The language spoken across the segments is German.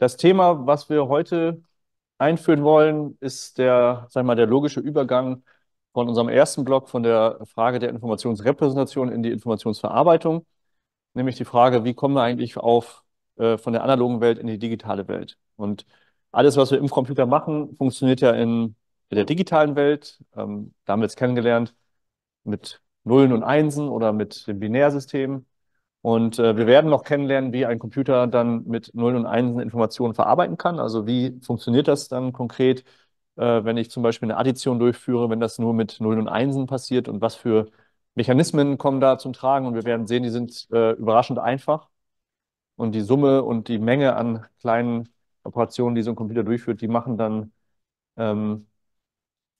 Das Thema, was wir heute einführen wollen, ist der, sag mal, der logische Übergang von unserem ersten Block von der Frage der Informationsrepräsentation in die Informationsverarbeitung, nämlich die Frage, wie kommen wir eigentlich auf äh, von der analogen Welt in die digitale Welt? Und alles, was wir im Computer machen, funktioniert ja in der digitalen Welt. Ähm, da haben wir es kennengelernt mit Nullen und Einsen oder mit dem Binärsystem. Und äh, wir werden noch kennenlernen, wie ein Computer dann mit Nullen und Einsen Informationen verarbeiten kann. Also wie funktioniert das dann konkret, äh, wenn ich zum Beispiel eine Addition durchführe, wenn das nur mit Nullen und Einsen passiert und was für Mechanismen kommen da zum Tragen. Und wir werden sehen, die sind äh, überraschend einfach. Und die Summe und die Menge an kleinen Operationen, die so ein Computer durchführt, die machen dann ähm,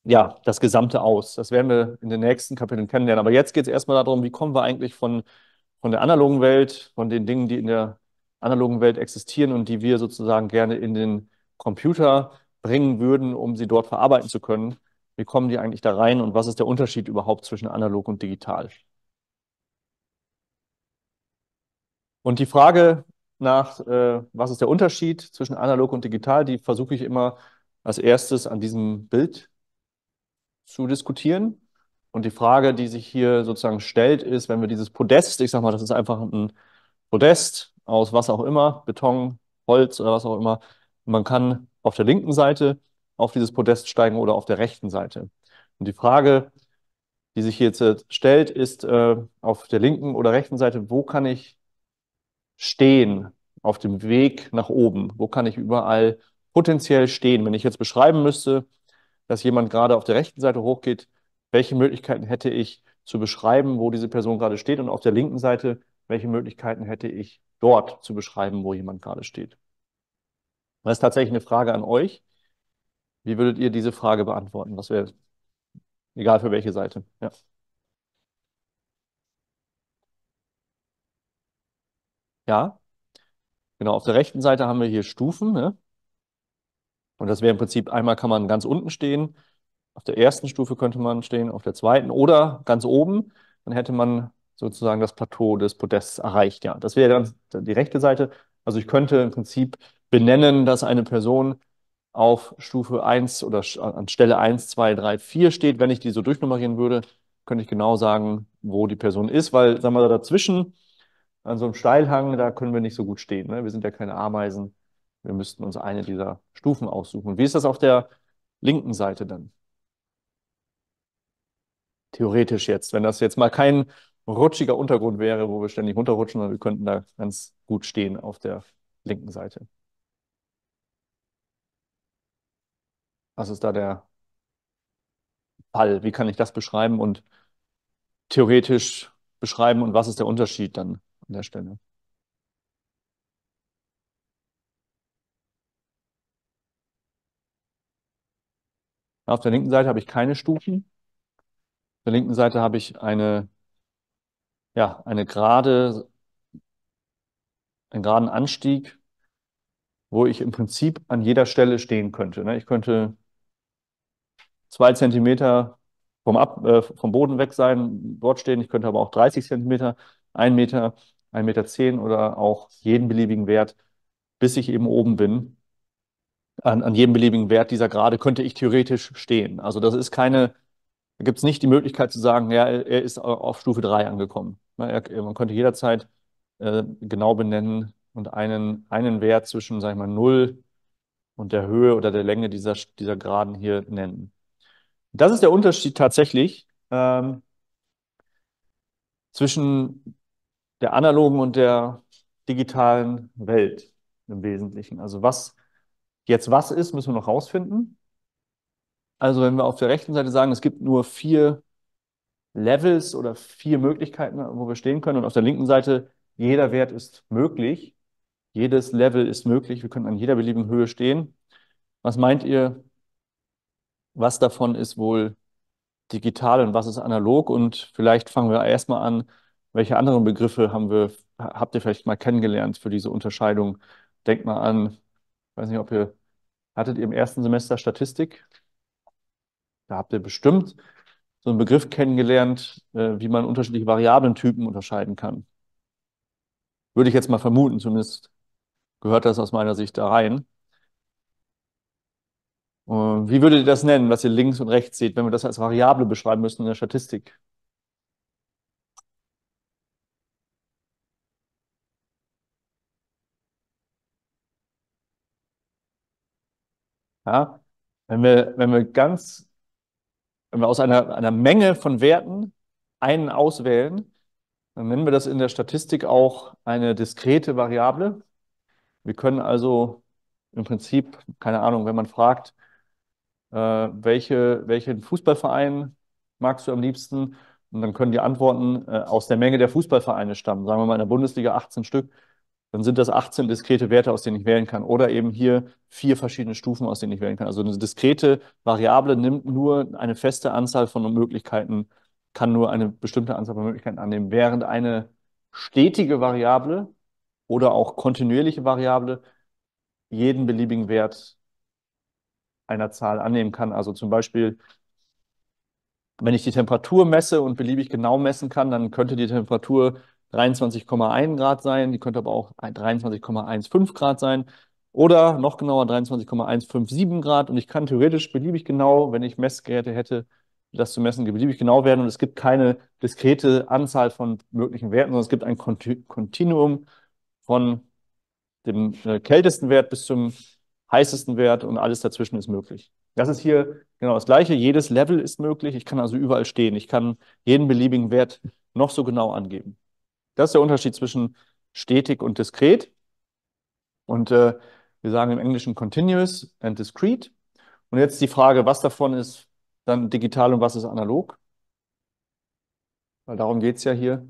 ja, das Gesamte aus. Das werden wir in den nächsten Kapiteln kennenlernen. Aber jetzt geht es erstmal darum, wie kommen wir eigentlich von von der analogen Welt, von den Dingen, die in der analogen Welt existieren und die wir sozusagen gerne in den Computer bringen würden, um sie dort verarbeiten zu können. Wie kommen die eigentlich da rein und was ist der Unterschied überhaupt zwischen analog und digital? Und die Frage nach, äh, was ist der Unterschied zwischen analog und digital, die versuche ich immer als erstes an diesem Bild zu diskutieren. Und die Frage, die sich hier sozusagen stellt, ist, wenn wir dieses Podest, ich sag mal, das ist einfach ein Podest aus was auch immer, Beton, Holz oder was auch immer, man kann auf der linken Seite auf dieses Podest steigen oder auf der rechten Seite. Und die Frage, die sich hier jetzt äh, stellt, ist äh, auf der linken oder rechten Seite, wo kann ich stehen auf dem Weg nach oben? Wo kann ich überall potenziell stehen? Wenn ich jetzt beschreiben müsste, dass jemand gerade auf der rechten Seite hochgeht, welche Möglichkeiten hätte ich zu beschreiben, wo diese Person gerade steht und auf der linken Seite, welche Möglichkeiten hätte ich dort zu beschreiben, wo jemand gerade steht. Das ist tatsächlich eine Frage an euch. Wie würdet ihr diese Frage beantworten? Was wäre, egal für welche Seite? Ja. Ja, genau. Auf der rechten Seite haben wir hier Stufen. Ne? Und das wäre im Prinzip, einmal kann man ganz unten stehen, auf der ersten Stufe könnte man stehen, auf der zweiten oder ganz oben. Dann hätte man sozusagen das Plateau des Podests erreicht. Ja, das wäre dann die rechte Seite. Also ich könnte im Prinzip benennen, dass eine Person auf Stufe 1 oder an Stelle 1, 2, 3, 4 steht. Wenn ich die so durchnummerieren würde, könnte ich genau sagen, wo die Person ist, weil, sagen wir dazwischen an so einem Steilhang, da können wir nicht so gut stehen. Ne? Wir sind ja keine Ameisen. Wir müssten uns eine dieser Stufen aussuchen. Wie ist das auf der linken Seite dann? theoretisch jetzt, wenn das jetzt mal kein rutschiger Untergrund wäre, wo wir ständig runterrutschen, sondern wir könnten da ganz gut stehen auf der linken Seite. Was ist da der Fall? Wie kann ich das beschreiben und theoretisch beschreiben und was ist der Unterschied dann an der Stelle? Auf der linken Seite habe ich keine Stufen der linken Seite habe ich eine, ja, eine gerade, einen geraden Anstieg, wo ich im Prinzip an jeder Stelle stehen könnte. Ne? Ich könnte zwei Zentimeter vom, Ab, äh, vom Boden weg sein, dort stehen. Ich könnte aber auch 30 Zentimeter, 1 Meter, 1,10 Meter zehn oder auch jeden beliebigen Wert, bis ich eben oben bin. An, an jedem beliebigen Wert dieser Gerade könnte ich theoretisch stehen. Also das ist keine da gibt es nicht die Möglichkeit zu sagen, ja, er ist auf Stufe 3 angekommen. man könnte jederzeit äh, genau benennen und einen, einen Wert zwischen, sag ich mal, 0 und der Höhe oder der Länge dieser, dieser Graden hier nennen. Das ist der Unterschied tatsächlich ähm, zwischen der analogen und der digitalen Welt im Wesentlichen. Also was jetzt was ist, müssen wir noch rausfinden. Also wenn wir auf der rechten Seite sagen, es gibt nur vier Levels oder vier Möglichkeiten, wo wir stehen können, und auf der linken Seite, jeder Wert ist möglich, jedes Level ist möglich, wir können an jeder beliebigen Höhe stehen. Was meint ihr, was davon ist wohl digital und was ist analog? Und vielleicht fangen wir erstmal an, welche anderen Begriffe haben wir, habt ihr vielleicht mal kennengelernt für diese Unterscheidung? Denkt mal an, ich weiß nicht, ob ihr, hattet ihr im ersten Semester Statistik? Da habt ihr bestimmt so einen Begriff kennengelernt, äh, wie man unterschiedliche Variablentypen unterscheiden kann. Würde ich jetzt mal vermuten, zumindest gehört das aus meiner Sicht da rein. Äh, wie würdet ihr das nennen, was ihr links und rechts seht, wenn wir das als Variable beschreiben müssen in der Statistik? Ja, wenn wir, wenn wir ganz wenn wir aus einer, einer Menge von Werten einen auswählen, dann nennen wir das in der Statistik auch eine diskrete Variable. Wir können also im Prinzip, keine Ahnung, wenn man fragt, äh, welche, welchen Fußballverein magst du am liebsten? Und dann können die Antworten äh, aus der Menge der Fußballvereine stammen. Sagen wir mal in der Bundesliga 18 Stück dann sind das 18 diskrete Werte, aus denen ich wählen kann. Oder eben hier vier verschiedene Stufen, aus denen ich wählen kann. Also eine diskrete Variable nimmt nur eine feste Anzahl von Möglichkeiten, kann nur eine bestimmte Anzahl von Möglichkeiten annehmen, während eine stetige Variable oder auch kontinuierliche Variable jeden beliebigen Wert einer Zahl annehmen kann. Also zum Beispiel, wenn ich die Temperatur messe und beliebig genau messen kann, dann könnte die Temperatur 23,1 Grad sein, die könnte aber auch 23,15 Grad sein oder noch genauer 23,157 Grad. Und ich kann theoretisch beliebig genau, wenn ich Messgeräte hätte, das zu messen, beliebig genau werden. Und es gibt keine diskrete Anzahl von möglichen Werten, sondern es gibt ein Kontinuum von dem äh, kältesten Wert bis zum heißesten Wert und alles dazwischen ist möglich. Das ist hier genau das Gleiche. Jedes Level ist möglich. Ich kann also überall stehen. Ich kann jeden beliebigen Wert noch so genau angeben. Das ist der Unterschied zwischen stetig und diskret. Und äh, wir sagen im Englischen continuous and discrete. Und jetzt die Frage, was davon ist dann digital und was ist analog? Weil darum geht es ja hier.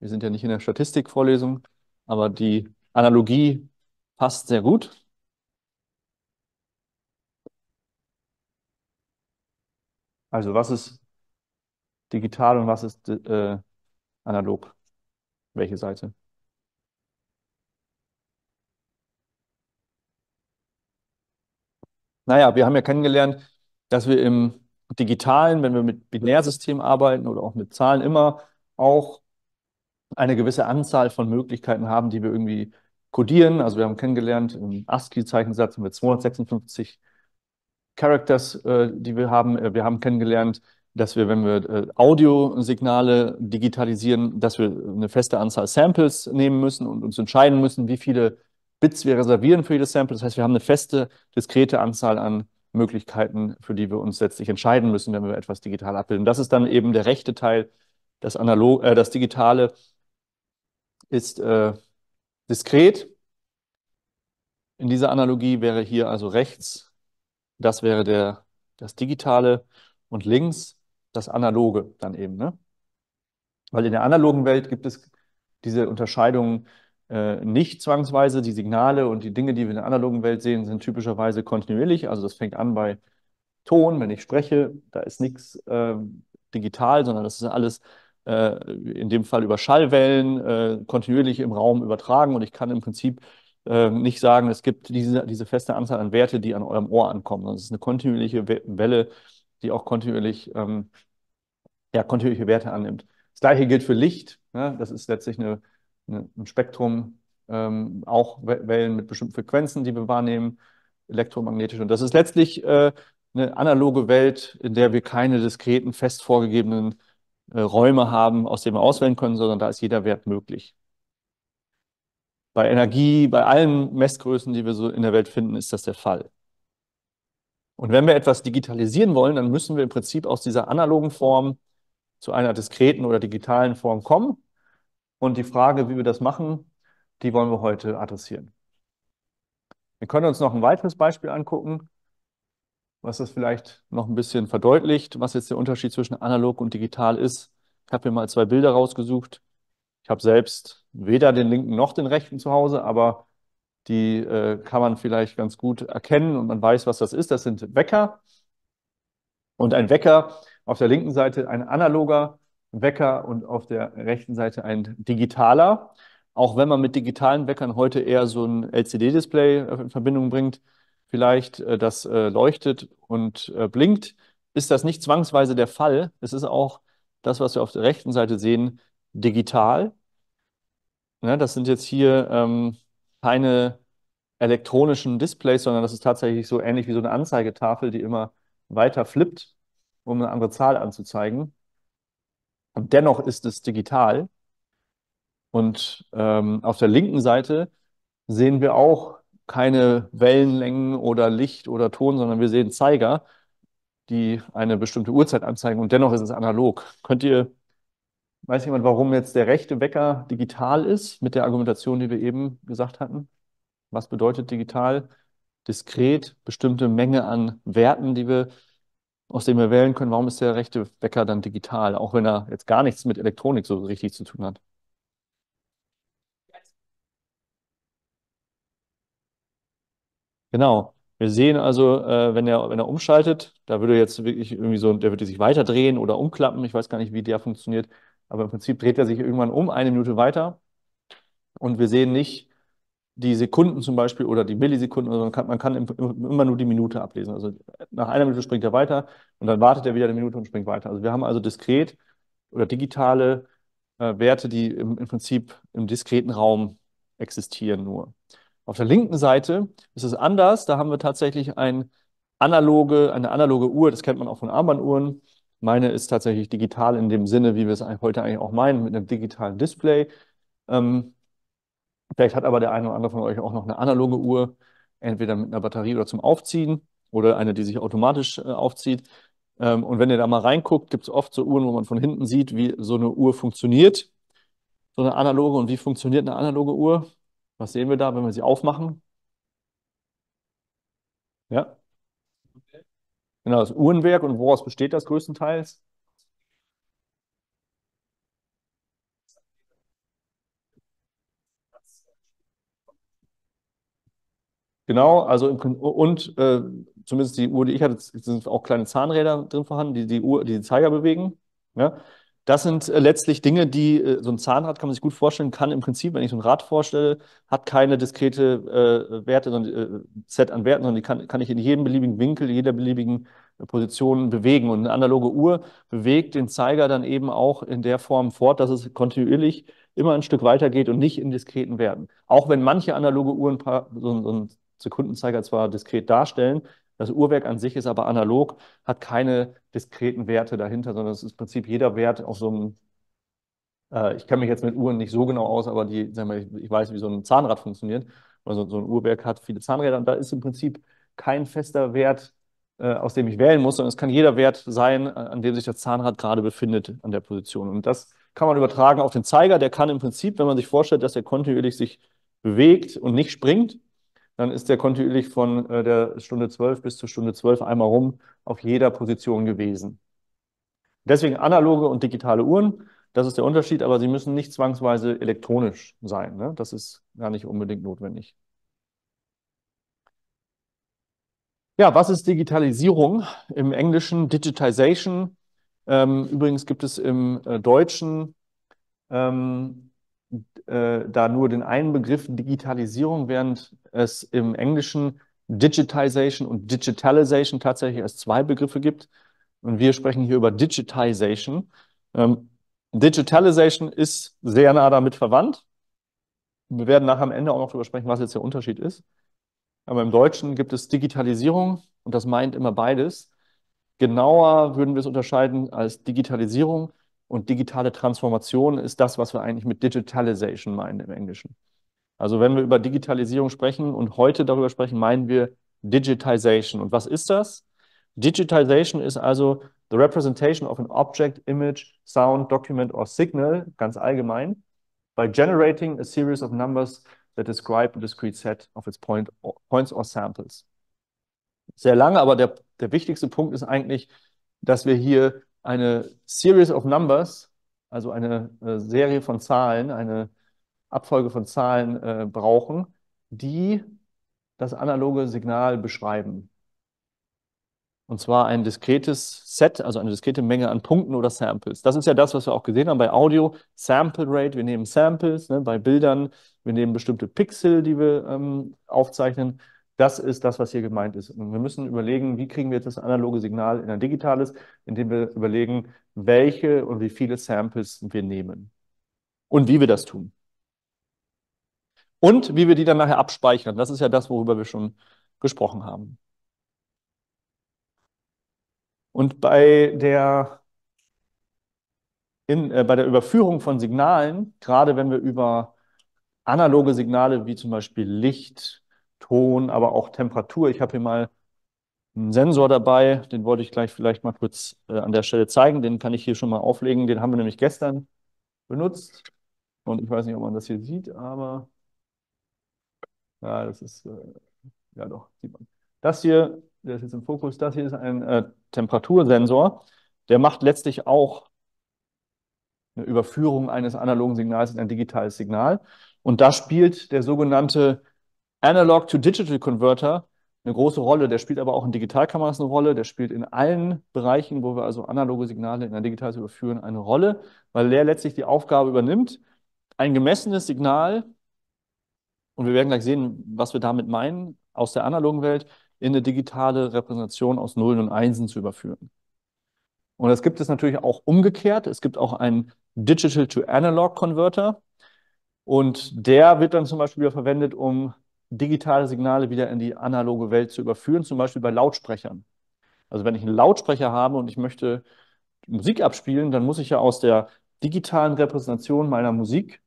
Wir sind ja nicht in der Statistikvorlesung, aber die Analogie passt sehr gut. Also was ist digital und was ist äh, analog? Welche Seite? Naja, wir haben ja kennengelernt, dass wir im Digitalen, wenn wir mit Binärsystemen arbeiten oder auch mit Zahlen, immer auch eine gewisse Anzahl von Möglichkeiten haben, die wir irgendwie codieren. Also wir haben kennengelernt, im ASCII-Zeichensatz haben wir 256 Characters, äh, die wir haben. Äh, wir haben kennengelernt, dass wir, wenn wir äh, Audiosignale digitalisieren, dass wir eine feste Anzahl Samples nehmen müssen und uns entscheiden müssen, wie viele Bits wir reservieren für jedes Sample. Das heißt, wir haben eine feste, diskrete Anzahl an Möglichkeiten, für die wir uns letztlich entscheiden müssen, wenn wir etwas digital abbilden. Das ist dann eben der rechte Teil, das, analog, äh, das digitale ist äh, diskret. In dieser Analogie wäre hier also rechts, das wäre der, das digitale und links das Analoge dann eben. Ne? Weil in der analogen Welt gibt es diese Unterscheidungen äh, nicht zwangsweise. Die Signale und die Dinge, die wir in der analogen Welt sehen, sind typischerweise kontinuierlich. Also das fängt an bei Ton, wenn ich spreche, da ist nichts äh, digital, sondern das ist alles äh, in dem Fall über Schallwellen äh, kontinuierlich im Raum übertragen und ich kann im Prinzip ähm, nicht sagen, es gibt diese, diese feste Anzahl an Werte, die an eurem Ohr ankommen, sondern es ist eine kontinuierliche Welle, die auch kontinuierlich, ähm, ja, kontinuierliche Werte annimmt. Das gleiche gilt für Licht. Ne? Das ist letztlich eine, eine, ein Spektrum, ähm, auch Wellen mit bestimmten Frequenzen, die wir wahrnehmen, elektromagnetisch. Und das ist letztlich äh, eine analoge Welt, in der wir keine diskreten, fest vorgegebenen äh, Räume haben, aus denen wir auswählen können, sondern da ist jeder Wert möglich. Bei Energie, bei allen Messgrößen, die wir so in der Welt finden, ist das der Fall. Und wenn wir etwas digitalisieren wollen, dann müssen wir im Prinzip aus dieser analogen Form zu einer diskreten oder digitalen Form kommen. Und die Frage, wie wir das machen, die wollen wir heute adressieren. Wir können uns noch ein weiteres Beispiel angucken, was das vielleicht noch ein bisschen verdeutlicht, was jetzt der Unterschied zwischen analog und digital ist. Ich habe mir mal zwei Bilder rausgesucht. Ich habe selbst weder den linken noch den rechten zu Hause, aber die äh, kann man vielleicht ganz gut erkennen und man weiß, was das ist. Das sind Wecker. Und ein Wecker auf der linken Seite ein analoger Wecker und auf der rechten Seite ein digitaler. Auch wenn man mit digitalen Weckern heute eher so ein LCD-Display äh, in Verbindung bringt, vielleicht äh, das äh, leuchtet und äh, blinkt, ist das nicht zwangsweise der Fall. Es ist auch das, was wir auf der rechten Seite sehen, digital. Ja, ne, das sind jetzt hier ähm, keine elektronischen Displays, sondern das ist tatsächlich so ähnlich wie so eine Anzeigetafel, die immer weiter flippt, um eine andere Zahl anzuzeigen. Und dennoch ist es digital. Und ähm, auf der linken Seite sehen wir auch keine Wellenlängen oder Licht oder Ton, sondern wir sehen Zeiger, die eine bestimmte Uhrzeit anzeigen. Und dennoch ist es analog. Könnt ihr, weiß jemand, warum jetzt der rechte Wecker digital ist, mit der Argumentation, die wir eben gesagt hatten? Was bedeutet digital? Diskret, bestimmte Menge an Werten, die wir, aus denen wir wählen können. Warum ist der rechte Wecker dann digital, auch wenn er jetzt gar nichts mit Elektronik so richtig zu tun hat? Genau. Wir sehen also, äh, wenn er, wenn er umschaltet, da würde jetzt wirklich irgendwie so, der würde sich weiter drehen oder umklappen. Ich weiß gar nicht, wie der funktioniert. Aber im Prinzip dreht er sich irgendwann um, eine Minute weiter. Und wir sehen nicht, die Sekunden zum Beispiel oder die Millisekunden, also man kann, man kann immer nur die Minute ablesen. Also nach einer Minute springt er weiter und dann wartet er wieder eine Minute und springt weiter. Also wir haben also diskret oder digitale äh, Werte, die im, im, Prinzip im diskreten Raum existieren nur. Auf der linken Seite ist es anders. Da haben wir tatsächlich ein analoge, eine analoge Uhr. Das kennt man auch von Armbanduhren. Meine ist tatsächlich digital in dem Sinne, wie wir es heute eigentlich auch meinen, mit einem digitalen Display. Ähm, Vielleicht hat aber der eine oder andere von euch auch noch eine analoge Uhr, entweder mit einer Batterie oder zum Aufziehen oder eine, die sich automatisch äh, aufzieht. Ähm, und wenn ihr da mal reinguckt, gibt es oft so Uhren, wo man von hinten sieht, wie so eine Uhr funktioniert. So eine analoge und wie funktioniert eine analoge Uhr? Was sehen wir da, wenn wir sie aufmachen? Ja. Genau, das Uhrenwerk und woraus besteht das größtenteils? Genau, also im, und äh, zumindest die Uhr, die ich hatte, sind auch kleine Zahnräder drin vorhanden, die die, Uhr, die, die Zeiger bewegen. Ja? Das sind äh, letztlich Dinge, die äh, so ein Zahnrad kann man sich gut vorstellen, kann im Prinzip, wenn ich so ein Rad vorstelle, hat keine diskrete äh, Werte, sondern äh, Set an Werten, sondern die kann, kann ich in jedem beliebigen Winkel, jeder beliebigen äh, Position bewegen. Und eine analoge Uhr bewegt den Zeiger dann eben auch in der Form fort, dass es kontinuierlich immer ein Stück weitergeht und nicht in diskreten Werten. Auch wenn manche analoge Uhren so, so ein Sekundenzeiger zwar diskret darstellen, das Uhrwerk an sich ist aber analog, hat keine diskreten Werte dahinter, sondern es ist im Prinzip jeder Wert auf so einem, äh, ich kenne mich jetzt mit Uhren nicht so genau aus, aber die, sagen wir, ich weiß, wie so ein Zahnrad funktioniert, also so ein Uhrwerk hat viele Zahnräder und da ist im Prinzip kein fester Wert, äh, aus dem ich wählen muss, sondern es kann jeder Wert sein, äh, an dem sich das Zahnrad gerade befindet, an der Position. Und das kann man übertragen auf den Zeiger, der kann im Prinzip, wenn man sich vorstellt, dass er kontinuierlich sich bewegt und nicht springt, dann ist der kontinuierlich von äh, der Stunde 12 bis zur Stunde 12 einmal rum auf jeder Position gewesen. Deswegen analoge und digitale Uhren, das ist der Unterschied, aber sie müssen nicht zwangsweise elektronisch sein. Ne? Das ist gar nicht unbedingt notwendig. Ja, was ist Digitalisierung? Im Englischen Digitization. Ähm, übrigens gibt es im äh, Deutschen ähm, äh, da nur den einen Begriff Digitalisierung, während es im Englischen Digitization und Digitalization tatsächlich als zwei Begriffe gibt. Und wir sprechen hier über Digitization. Ähm, Digitalization ist sehr nah damit verwandt. Wir werden nachher am Ende auch noch darüber sprechen, was jetzt der Unterschied ist. Aber im Deutschen gibt es Digitalisierung und das meint immer beides. Genauer würden wir es unterscheiden als Digitalisierung und digitale Transformation ist das, was wir eigentlich mit Digitalization meinen im Englischen. Also wenn wir über Digitalisierung sprechen und heute darüber sprechen, meinen wir Digitization. Und was ist das? Digitization ist also the representation of an object, image, sound, document or signal, ganz allgemein, by generating a series of numbers that describe a discrete set of its point or, points or samples. Sehr lange, aber der, der wichtigste Punkt ist eigentlich, dass wir hier eine Series of Numbers, also eine äh, Serie von Zahlen, eine Abfolge von Zahlen äh, brauchen, die das analoge Signal beschreiben. Und zwar ein diskretes Set, also eine diskrete Menge an Punkten oder Samples. Das ist ja das, was wir auch gesehen haben bei Audio. Sample Rate, wir nehmen Samples, ne, bei Bildern, wir nehmen bestimmte Pixel, die wir ähm, aufzeichnen. Das ist das, was hier gemeint ist. Und wir müssen überlegen, wie kriegen wir jetzt das analoge Signal in ein digitales, indem wir überlegen, welche und wie viele Samples wir nehmen und wie wir das tun. Und wie wir die dann nachher abspeichern. Das ist ja das, worüber wir schon gesprochen haben. Und bei der, in, äh, bei der Überführung von Signalen, gerade wenn wir über analoge Signale wie zum Beispiel Licht, Ton, aber auch Temperatur. Ich habe hier mal einen Sensor dabei, den wollte ich gleich vielleicht mal kurz äh, an der Stelle zeigen. Den kann ich hier schon mal auflegen. Den haben wir nämlich gestern benutzt. Und ich weiß nicht, ob man das hier sieht, aber ja, das ist, äh, ja doch, sieht man. Das hier, der ist jetzt im Fokus, das hier ist ein äh, Temperatursensor. Der macht letztlich auch eine Überführung eines analogen Signals in ein digitales Signal. Und da spielt der sogenannte Analog-to-Digital-Converter eine große Rolle. Der spielt aber auch in Digitalkameras eine Rolle. Der spielt in allen Bereichen, wo wir also analoge Signale in ein digitales überführen, eine Rolle, weil der letztlich die Aufgabe übernimmt, ein gemessenes Signal, und wir werden gleich sehen, was wir damit meinen, aus der analogen Welt in eine digitale Repräsentation aus Nullen und Einsen zu überführen. Und das gibt es natürlich auch umgekehrt. Es gibt auch einen Digital-to-Analog-Converter. Und der wird dann zum Beispiel wieder verwendet, um digitale Signale wieder in die analoge Welt zu überführen, zum Beispiel bei Lautsprechern. Also wenn ich einen Lautsprecher habe und ich möchte Musik abspielen, dann muss ich ja aus der digitalen Repräsentation meiner Musik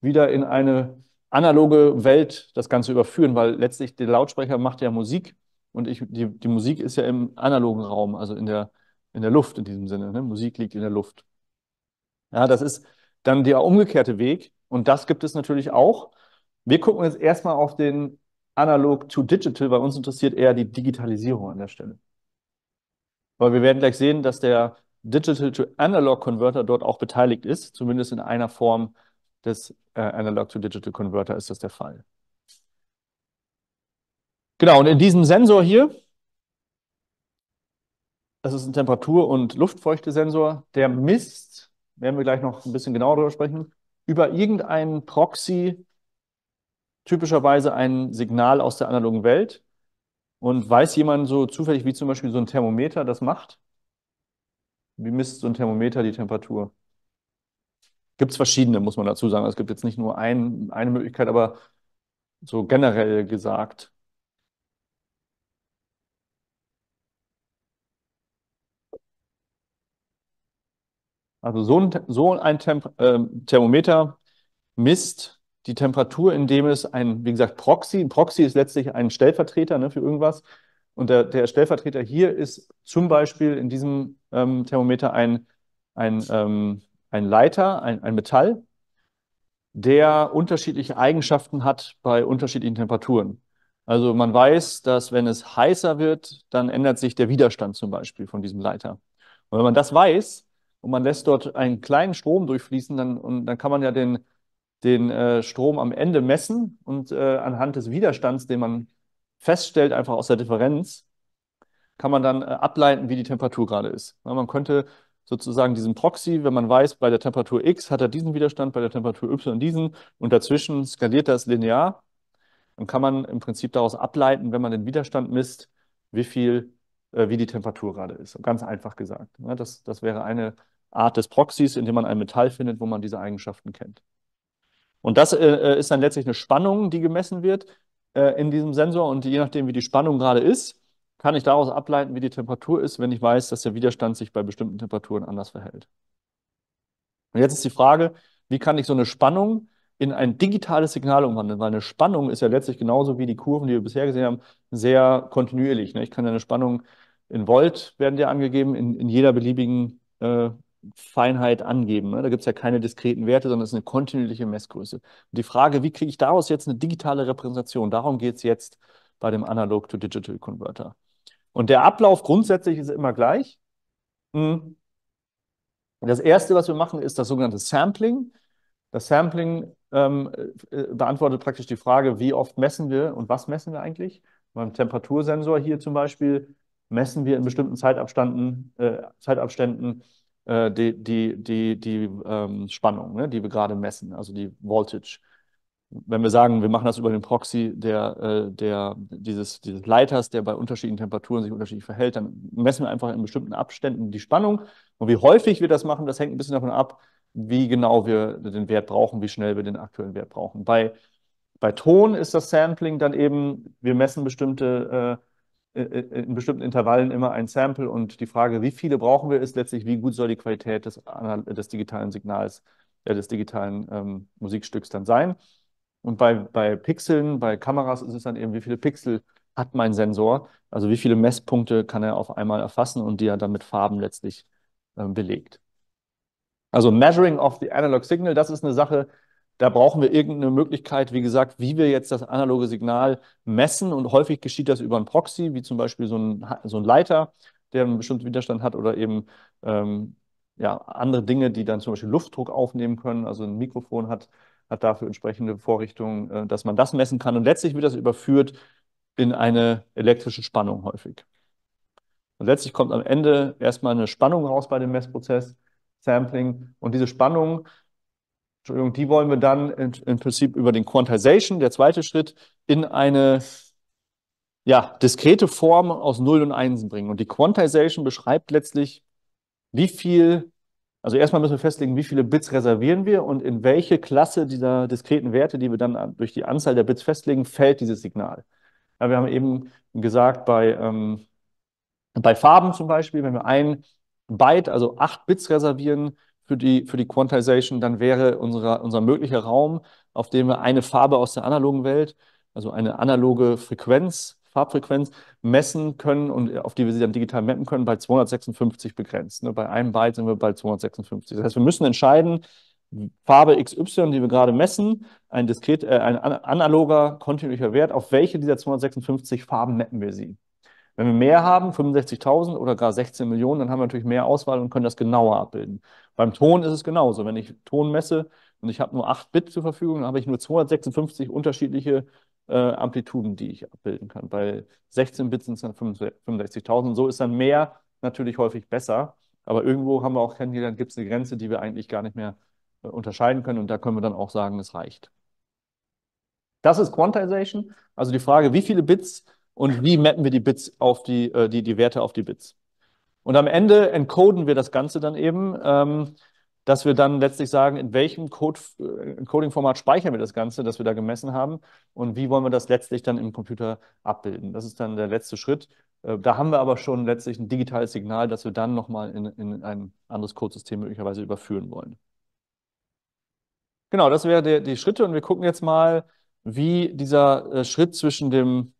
wieder in eine analoge Welt das Ganze überführen, weil letztlich der Lautsprecher macht ja Musik und ich, die, die Musik ist ja im analogen Raum, also in der, in der Luft in diesem Sinne. Ne? Musik liegt in der Luft. Ja, das ist dann der umgekehrte Weg und das gibt es natürlich auch. Wir gucken jetzt erstmal auf den Analog to Digital, weil uns interessiert eher die Digitalisierung an der Stelle. Weil wir werden gleich sehen, dass der Digital to Analog Converter dort auch beteiligt ist. Zumindest in einer Form des äh, Analog to Digital Converter ist das der Fall. Genau, und in diesem Sensor hier, das ist ein Temperatur- und Luftfeuchte-Sensor, der misst, werden wir gleich noch ein bisschen genauer darüber sprechen, über irgendeinen Proxy typischerweise ein Signal aus der analogen Welt. Und weiß jemand so zufällig, wie zum Beispiel so ein Thermometer das macht? Wie misst so ein Thermometer die Temperatur? Gibt es verschiedene, muss man dazu sagen. Es gibt jetzt nicht nur ein, eine Möglichkeit, aber so generell gesagt. Also so ein, so ein Temp äh, Thermometer misst die Temperatur, indem es ein, wie gesagt, Proxy, ein Proxy ist letztlich ein Stellvertreter ne, für irgendwas. Und der, der, Stellvertreter hier ist zum Beispiel in diesem ähm, Thermometer ein, ein, ähm, ein Leiter, ein, ein Metall, der unterschiedliche Eigenschaften hat bei unterschiedlichen Temperaturen. Also man weiß, dass wenn es heißer wird, dann ändert sich der Widerstand zum Beispiel von diesem Leiter. Und wenn man das weiß und man lässt dort einen kleinen Strom durchfließen, dann, und dann kann man ja den, den äh, Strom am Ende messen und äh, anhand des Widerstands, den man feststellt, einfach aus der Differenz, kann man dann äh, ableiten, wie die Temperatur gerade ist. Ja, man könnte sozusagen diesen Proxy, wenn man weiß, bei der Temperatur X hat er diesen Widerstand, bei der Temperatur Y diesen und dazwischen skaliert das linear, dann kann man im Prinzip daraus ableiten, wenn man den Widerstand misst, wie viel, äh, wie die Temperatur gerade ist. Ganz einfach gesagt. Ja, das, das wäre eine Art des Proxys, indem man ein Metall findet, wo man diese Eigenschaften kennt. Und das äh, äh, ist dann letztlich eine Spannung, die gemessen wird äh, in diesem Sensor. Und je nachdem, wie die Spannung gerade ist, kann ich daraus ableiten, wie die Temperatur ist, wenn ich weiß, dass der Widerstand sich bei bestimmten Temperaturen anders verhält. Und jetzt ist die Frage, wie kann ich so eine Spannung in ein digitales Signal umwandeln? Weil eine Spannung ist ja letztlich genauso wie die Kurven, die wir bisher gesehen haben, sehr kontinuierlich. Ne? Ich kann ja eine Spannung in Volt werden dir angegeben, in, in jeder beliebigen äh, Feinheit angeben. Ne? Da gibt es ja keine diskreten Werte, sondern es ist eine kontinuierliche Messgröße. Und die Frage, wie kriege ich daraus jetzt eine digitale Repräsentation, darum geht es jetzt bei dem Analog-to-Digital-Converter. Und der Ablauf grundsätzlich ist immer gleich. Hm. Das Erste, was wir machen, ist das sogenannte Sampling. Das Sampling ähm, äh, beantwortet praktisch die Frage, wie oft messen wir und was messen wir eigentlich. Beim Temperatursensor hier zum Beispiel messen wir in bestimmten Zeitabständen, äh, Zeitabständen äh, die, die, die, die ähm, Spannung, ne, die wir gerade messen, also die Voltage. Wenn wir sagen, wir machen das über den Proxy der, äh, der, dieses, dieses Leiters, der bei unterschiedlichen Temperaturen sich unterschiedlich verhält, dann messen wir einfach in bestimmten Abständen die Spannung. Und wie häufig wir das machen, das hängt ein bisschen davon ab, wie genau wir den Wert brauchen, wie schnell wir den aktuellen Wert brauchen. Bei, bei Ton ist das Sampling dann eben, wir messen bestimmte äh, äh, äh, in bestimmten Intervallen immer ein Sample und die Frage, wie viele brauchen wir, ist letztlich, wie gut soll die Qualität des, des digitalen Signals, äh, des digitalen ähm, Musikstücks dann sein. Und bei, bei Pixeln, bei Kameras ist es dann eben, wie viele Pixel hat mein Sensor, also wie viele Messpunkte kann er auf einmal erfassen und die er dann mit Farben letztlich äh, belegt. Also Measuring of the Analog Signal, das ist eine Sache, da brauchen wir irgendeine Möglichkeit, wie gesagt, wie wir jetzt das analoge Signal messen. Und häufig geschieht das über einen Proxy, wie zum Beispiel so ein, so ein Leiter, der einen bestimmten Widerstand hat oder eben ähm, ja, andere Dinge, die dann zum Beispiel Luftdruck aufnehmen können. Also ein Mikrofon hat, hat dafür entsprechende Vorrichtungen, äh, dass man das messen kann. Und letztlich wird das überführt in eine elektrische Spannung häufig. Und letztlich kommt am Ende erstmal eine Spannung raus bei dem Messprozess, Sampling. Und diese Spannung Entschuldigung, die wollen wir dann im Prinzip über den Quantization, der zweite Schritt, in eine ja, diskrete Form aus Null und Einsen bringen. Und die Quantization beschreibt letztlich, wie viel, also erstmal müssen wir festlegen, wie viele Bits reservieren wir und in welche Klasse dieser diskreten Werte, die wir dann durch die Anzahl der Bits festlegen, fällt dieses Signal. Ja, wir haben eben gesagt, bei, ähm, bei Farben zum Beispiel, wenn wir ein Byte, also acht Bits reservieren, für die, für die Quantization, dann wäre unsere, unser möglicher Raum, auf dem wir eine Farbe aus der analogen Welt, also eine analoge Frequenz, Farbfrequenz messen können und auf die wir sie dann digital mappen können, bei 256 begrenzt. Ne, bei einem Byte sind wir bei 256. Das heißt, wir müssen entscheiden, Farbe XY, die wir gerade messen, ein, diskret, äh, ein analoger, kontinuierlicher Wert, auf welche dieser 256 Farben mappen wir sie. Wenn wir mehr haben, 65.000 oder gar 16 Millionen, dann haben wir natürlich mehr Auswahl und können das genauer abbilden. Beim Ton ist es genauso. Wenn ich Ton messe und ich habe nur 8 Bit zur Verfügung, dann habe ich nur 256 unterschiedliche äh, Amplituden, die ich abbilden kann. Bei 16 Bit sind es dann 65.000. So ist dann mehr natürlich häufig besser. Aber irgendwo haben wir auch kennengelernt, gibt es eine Grenze, die wir eigentlich gar nicht mehr äh, unterscheiden können. Und da können wir dann auch sagen, es reicht. Das ist Quantization, also die Frage, wie viele Bits und wie mappen wir die Bits auf die, äh, die, die Werte auf die Bits. Und am Ende encoden wir das Ganze dann eben, ähm, dass wir dann letztlich sagen, in welchem Code, äh, Coding-Format speichern wir das Ganze, das wir da gemessen haben und wie wollen wir das letztlich dann im Computer abbilden. Das ist dann der letzte Schritt. Äh, da haben wir aber schon letztlich ein digitales Signal, das wir dann nochmal in, in ein anderes Codesystem möglicherweise überführen wollen. Genau, das wären die, die, Schritte und wir gucken jetzt mal, wie dieser äh, Schritt zwischen dem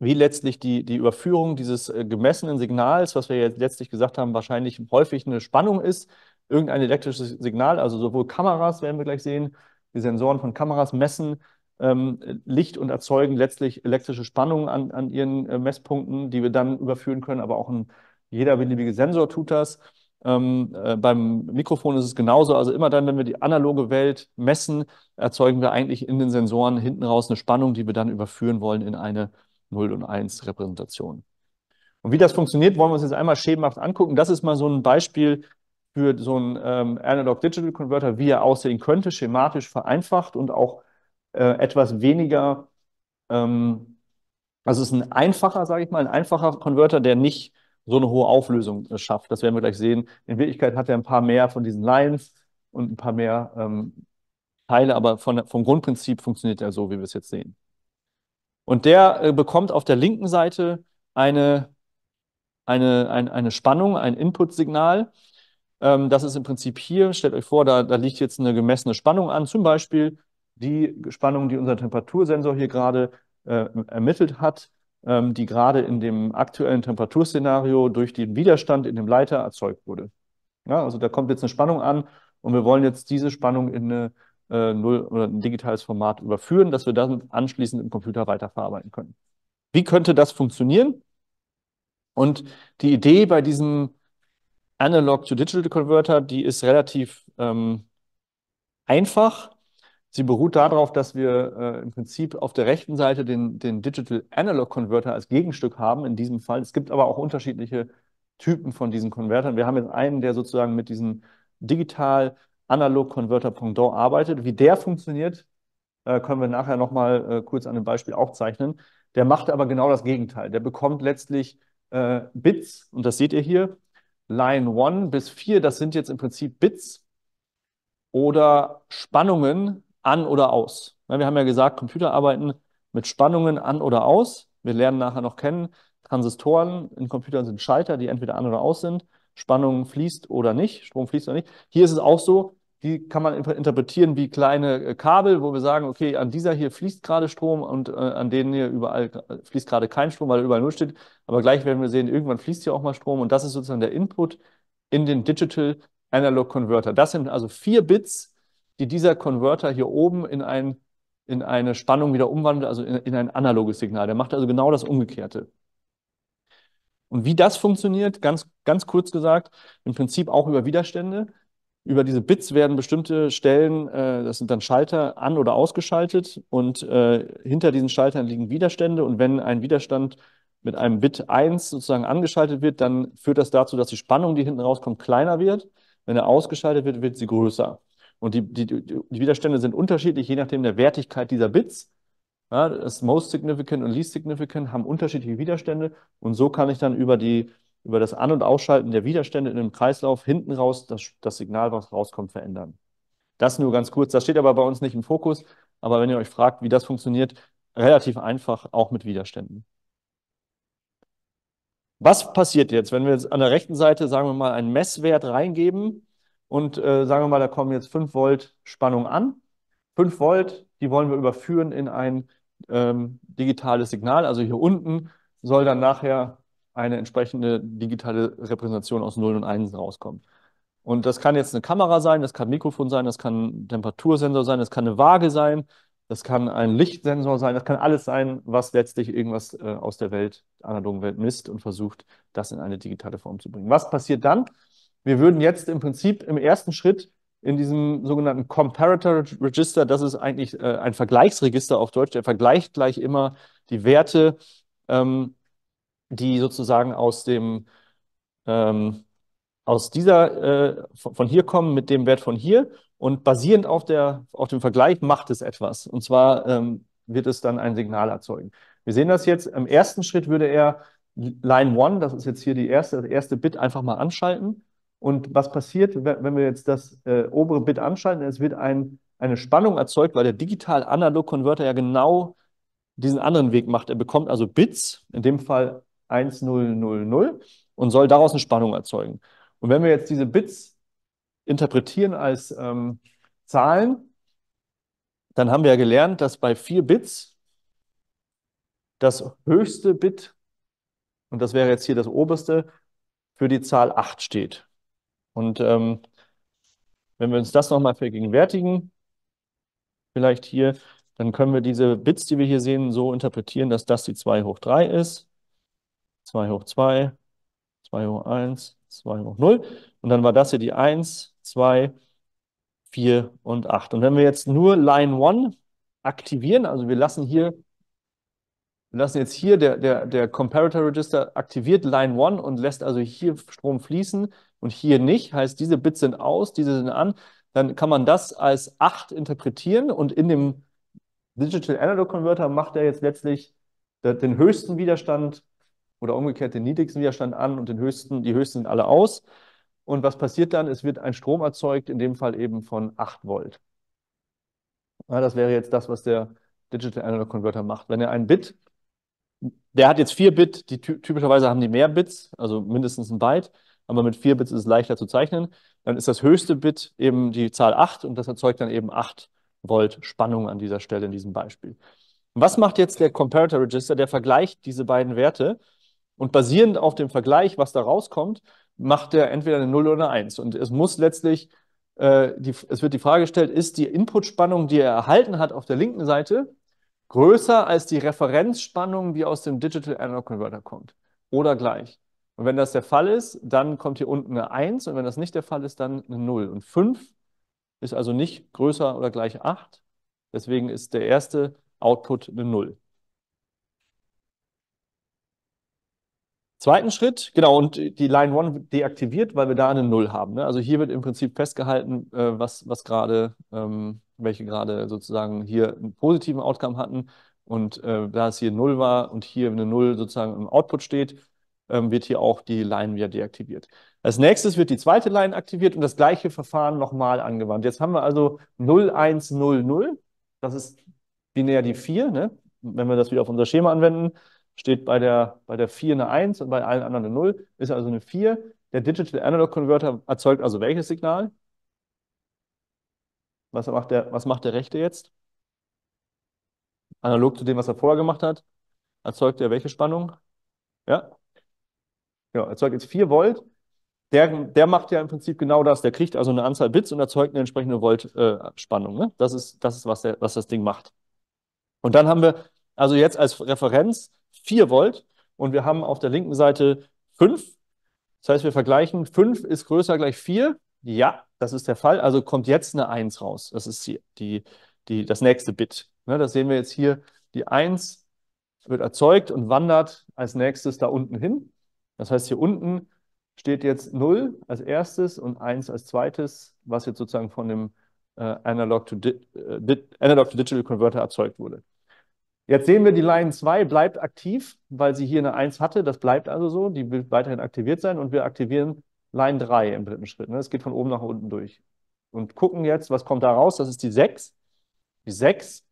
wie letztlich die, die Überführung dieses äh, gemessenen Signals, was wir jetzt letztlich gesagt haben, wahrscheinlich häufig eine Spannung ist, irgendein elektrisches Signal, also sowohl Kameras werden wir gleich sehen, die Sensoren von Kameras messen ähm, Licht und erzeugen letztlich elektrische Spannungen an, an ihren äh, Messpunkten, die wir dann überführen können, aber auch ein, jeder beliebige Sensor tut das. Ähm, äh, beim Mikrofon ist es genauso. Also immer dann, wenn wir die analoge Welt messen, erzeugen wir eigentlich in den Sensoren hinten raus eine Spannung, die wir dann überführen wollen in eine 0 und 1 Repräsentation. Und wie das funktioniert, wollen wir uns jetzt einmal schemenhaft angucken. Das ist mal so ein Beispiel für so einen ähm, Analog Digital Converter, wie er aussehen könnte, schematisch vereinfacht und auch äh, etwas weniger, ähm, also es ist ein einfacher, sage ich mal, ein einfacher Konverter, der nicht so eine hohe Auflösung äh, schafft. Das werden wir gleich sehen. In Wirklichkeit hat er ein paar mehr von diesen Lines und ein paar mehr ähm, Teile, aber von, vom Grundprinzip funktioniert er so, wie wir es jetzt sehen. Und der äh, bekommt auf der linken Seite eine, eine, ein, eine Spannung, ein Input-Signal. Ähm, das ist im Prinzip hier, stellt euch vor, da, da liegt jetzt eine gemessene Spannung an, zum Beispiel die Spannung, die unser Temperatursensor hier gerade äh, ermittelt hat, ähm, die gerade in dem aktuellen Temperaturszenario durch den Widerstand in dem Leiter erzeugt wurde. Ja, also da kommt jetzt eine Spannung an und wir wollen jetzt diese Spannung in eine äh, null oder ein digitales Format überführen, dass wir dann anschließend im Computer weiterverarbeiten können. Wie könnte das funktionieren? Und die Idee bei diesem Analog-to-Digital-Converter, die ist relativ ähm, einfach. Sie beruht darauf, dass wir äh, im Prinzip auf der rechten Seite den, den Digital Analog Converter als Gegenstück haben, in diesem Fall. Es gibt aber auch unterschiedliche Typen von diesen Konvertern. Wir haben jetzt einen, der sozusagen mit diesen digital Analog-Converter-Pendant arbeitet. Wie der funktioniert, äh, können wir nachher nochmal äh, kurz an einem Beispiel aufzeichnen. Der macht aber genau das Gegenteil. Der bekommt letztlich äh, Bits, und das seht ihr hier, Line 1 bis 4, das sind jetzt im Prinzip Bits oder Spannungen an oder aus. wir haben ja gesagt, Computer arbeiten mit Spannungen an oder aus. Wir lernen nachher noch kennen, Transistoren in Computern sind Schalter, die entweder an oder aus sind. Spannung fließt oder nicht, Strom fließt oder nicht. Hier ist es auch so, die kann man interpretieren wie kleine äh, Kabel, wo wir sagen, okay, an dieser hier fließt gerade Strom und äh, an denen hier überall äh, fließt gerade kein Strom, weil überall Null steht. Aber gleich werden wir sehen, irgendwann fließt hier auch mal Strom und das ist sozusagen der Input in den Digital Analog Converter. Das sind also vier Bits, die dieser Converter hier oben in, ein, in eine Spannung wieder umwandelt, also in, in ein analoges Signal. Der macht also genau das Umgekehrte. Und wie das funktioniert, ganz, ganz kurz gesagt, im Prinzip auch über Widerstände über diese Bits werden bestimmte Stellen, äh, das sind dann Schalter, an- oder ausgeschaltet und äh, hinter diesen Schaltern liegen Widerstände und wenn ein Widerstand mit einem Bit 1 sozusagen angeschaltet wird, dann führt das dazu, dass die Spannung, die hinten rauskommt, kleiner wird. Wenn er ausgeschaltet wird, wird sie größer. Und die, die, die Widerstände sind unterschiedlich, je nachdem der Wertigkeit dieser Bits. Ja, das Most Significant und Least Significant haben unterschiedliche Widerstände und so kann ich dann über die über das An- und Ausschalten der Widerstände in einem Kreislauf hinten raus das, das Signal, was rauskommt, verändern. Das nur ganz kurz. Das steht aber bei uns nicht im Fokus. Aber wenn ihr euch fragt, wie das funktioniert, relativ einfach, auch mit Widerständen. Was passiert jetzt, wenn wir jetzt an der rechten Seite, sagen wir mal, einen Messwert reingeben und äh, sagen wir mal, da kommen jetzt 5 Volt Spannung an. 5 Volt, die wollen wir überführen in ein ähm, digitales Signal. Also hier unten soll dann nachher eine entsprechende digitale Repräsentation aus Nullen und Einsen rauskommt. Und das kann jetzt eine Kamera sein, das kann ein Mikrofon sein, das kann ein Temperatursensor sein, das kann eine Waage sein, das kann ein Lichtsensor sein, das kann alles sein, was letztlich irgendwas äh, aus der Welt, der analogen Welt misst und versucht, das in eine digitale Form zu bringen. Was passiert dann? Wir würden jetzt im Prinzip im ersten Schritt in diesem sogenannten Comparator Register, das ist eigentlich äh, ein Vergleichsregister auf Deutsch, der vergleicht gleich immer die Werte ähm, die sozusagen aus dem ähm, aus dieser äh, von hier kommen mit dem Wert von hier und basierend auf der auf dem Vergleich macht es etwas und zwar ähm, wird es dann ein Signal erzeugen. Wir sehen das jetzt im ersten Schritt würde er Line One, das ist jetzt hier die erste das erste Bit einfach mal anschalten und was passiert, wenn wir jetzt das äh, obere Bit anschalten, es wird ein eine Spannung erzeugt, weil der digital-analog-Converter ja genau diesen anderen Weg macht. Er bekommt also Bits, in dem Fall 1000 und soll daraus eine Spannung erzeugen. Und wenn wir jetzt diese Bits interpretieren als ähm, Zahlen, dann haben wir ja gelernt, dass bei vier Bits das höchste Bit, und das wäre jetzt hier das oberste, für die Zahl 8 steht. Und ähm, wenn wir uns das nochmal vergegenwärtigen, vielleicht hier, dann können wir diese Bits, die wir hier sehen, so interpretieren, dass das die 2 hoch 3 ist. 2 hoch 2, 2 hoch 1, 2 hoch 0. Und dann war das hier die 1, 2, 4 und 8. Und wenn wir jetzt nur Line 1 aktivieren, also wir lassen hier, wir lassen jetzt hier der, der, der Comparator Register aktiviert Line 1 und lässt also hier Strom fließen und hier nicht, heißt diese Bits sind aus, diese sind an, dann kann man das als 8 interpretieren und in dem Digital Analog Converter macht er jetzt letztlich den höchsten Widerstand oder umgekehrt den niedrigsten Widerstand an und den höchsten, die höchsten sind alle aus. Und was passiert dann? Es wird ein Strom erzeugt, in dem Fall eben von 8 Volt. Ja, das wäre jetzt das, was der Digital Analog Converter macht. Wenn er ein Bit, der hat jetzt 4 Bit, die typischerweise haben die mehr Bits, also mindestens ein Byte, aber mit 4 Bits ist es leichter zu zeichnen. Dann ist das höchste Bit eben die Zahl 8 und das erzeugt dann eben 8 Volt Spannung an dieser Stelle in diesem Beispiel. Was macht jetzt der Comparator Register? Der vergleicht diese beiden Werte und basierend auf dem Vergleich, was da rauskommt, macht er entweder eine 0 oder eine 1. Und es muss letztlich, äh, die, es wird die Frage gestellt, ist die Inputspannung, die er erhalten hat auf der linken Seite, größer als die Referenzspannung, die aus dem Digital Analog Converter kommt? Oder gleich? Und wenn das der Fall ist, dann kommt hier unten eine 1 und wenn das nicht der Fall ist, dann eine 0. Und 5 ist also nicht größer oder gleich 8. Deswegen ist der erste Output eine 0. Zweiten Schritt, genau, und die Line 1 deaktiviert, weil wir da eine Null haben. Ne? Also hier wird im Prinzip festgehalten, äh, was, was gerade, ähm, welche gerade sozusagen hier einen positiven Outcome hatten. Und äh, da es hier Null war und hier eine Null sozusagen im Output steht, ähm, wird hier auch die Line wieder deaktiviert. Als nächstes wird die zweite Line aktiviert und das gleiche Verfahren nochmal angewandt. Jetzt haben wir also 0, 1, 0, 0. Das ist binär die 4, ne? wenn wir das wieder auf unser Schema anwenden steht bei der, bei der 4 eine 1 und bei allen anderen eine 0, ist also eine 4. Der Digital Analog Converter erzeugt also welches Signal? Was macht der, was macht der rechte jetzt? Analog zu dem, was er vorher gemacht hat, erzeugt er welche Spannung? Ja. Genau, erzeugt jetzt 4 Volt. Der, der macht ja im Prinzip genau das. Der kriegt also eine Anzahl Bits und erzeugt eine entsprechende Volt-Spannung. Äh, ne? Das ist, das ist was, der, was das Ding macht. Und dann haben wir also jetzt als Referenz 4 Volt und wir haben auf der linken Seite 5. Das heißt, wir vergleichen 5 ist größer gleich 4. Ja, das ist der Fall. Also kommt jetzt eine 1 raus. Das ist die, die, die, das nächste Bit. Ne, das sehen wir jetzt hier. Die 1 wird erzeugt und wandert als nächstes da unten hin. Das heißt, hier unten steht jetzt 0 als erstes und 1 als zweites, was jetzt sozusagen von dem äh, Analog-to-Digital-Converter äh, Analog erzeugt wurde. Jetzt sehen wir, die Line 2 bleibt aktiv, weil sie hier eine 1 hatte. Das bleibt also so. Die wird weiterhin aktiviert sein und wir aktivieren Line 3 im dritten Schritt. Ne? Es geht von oben nach unten durch. Und gucken jetzt, was kommt da raus. Das ist die 6. Die 6,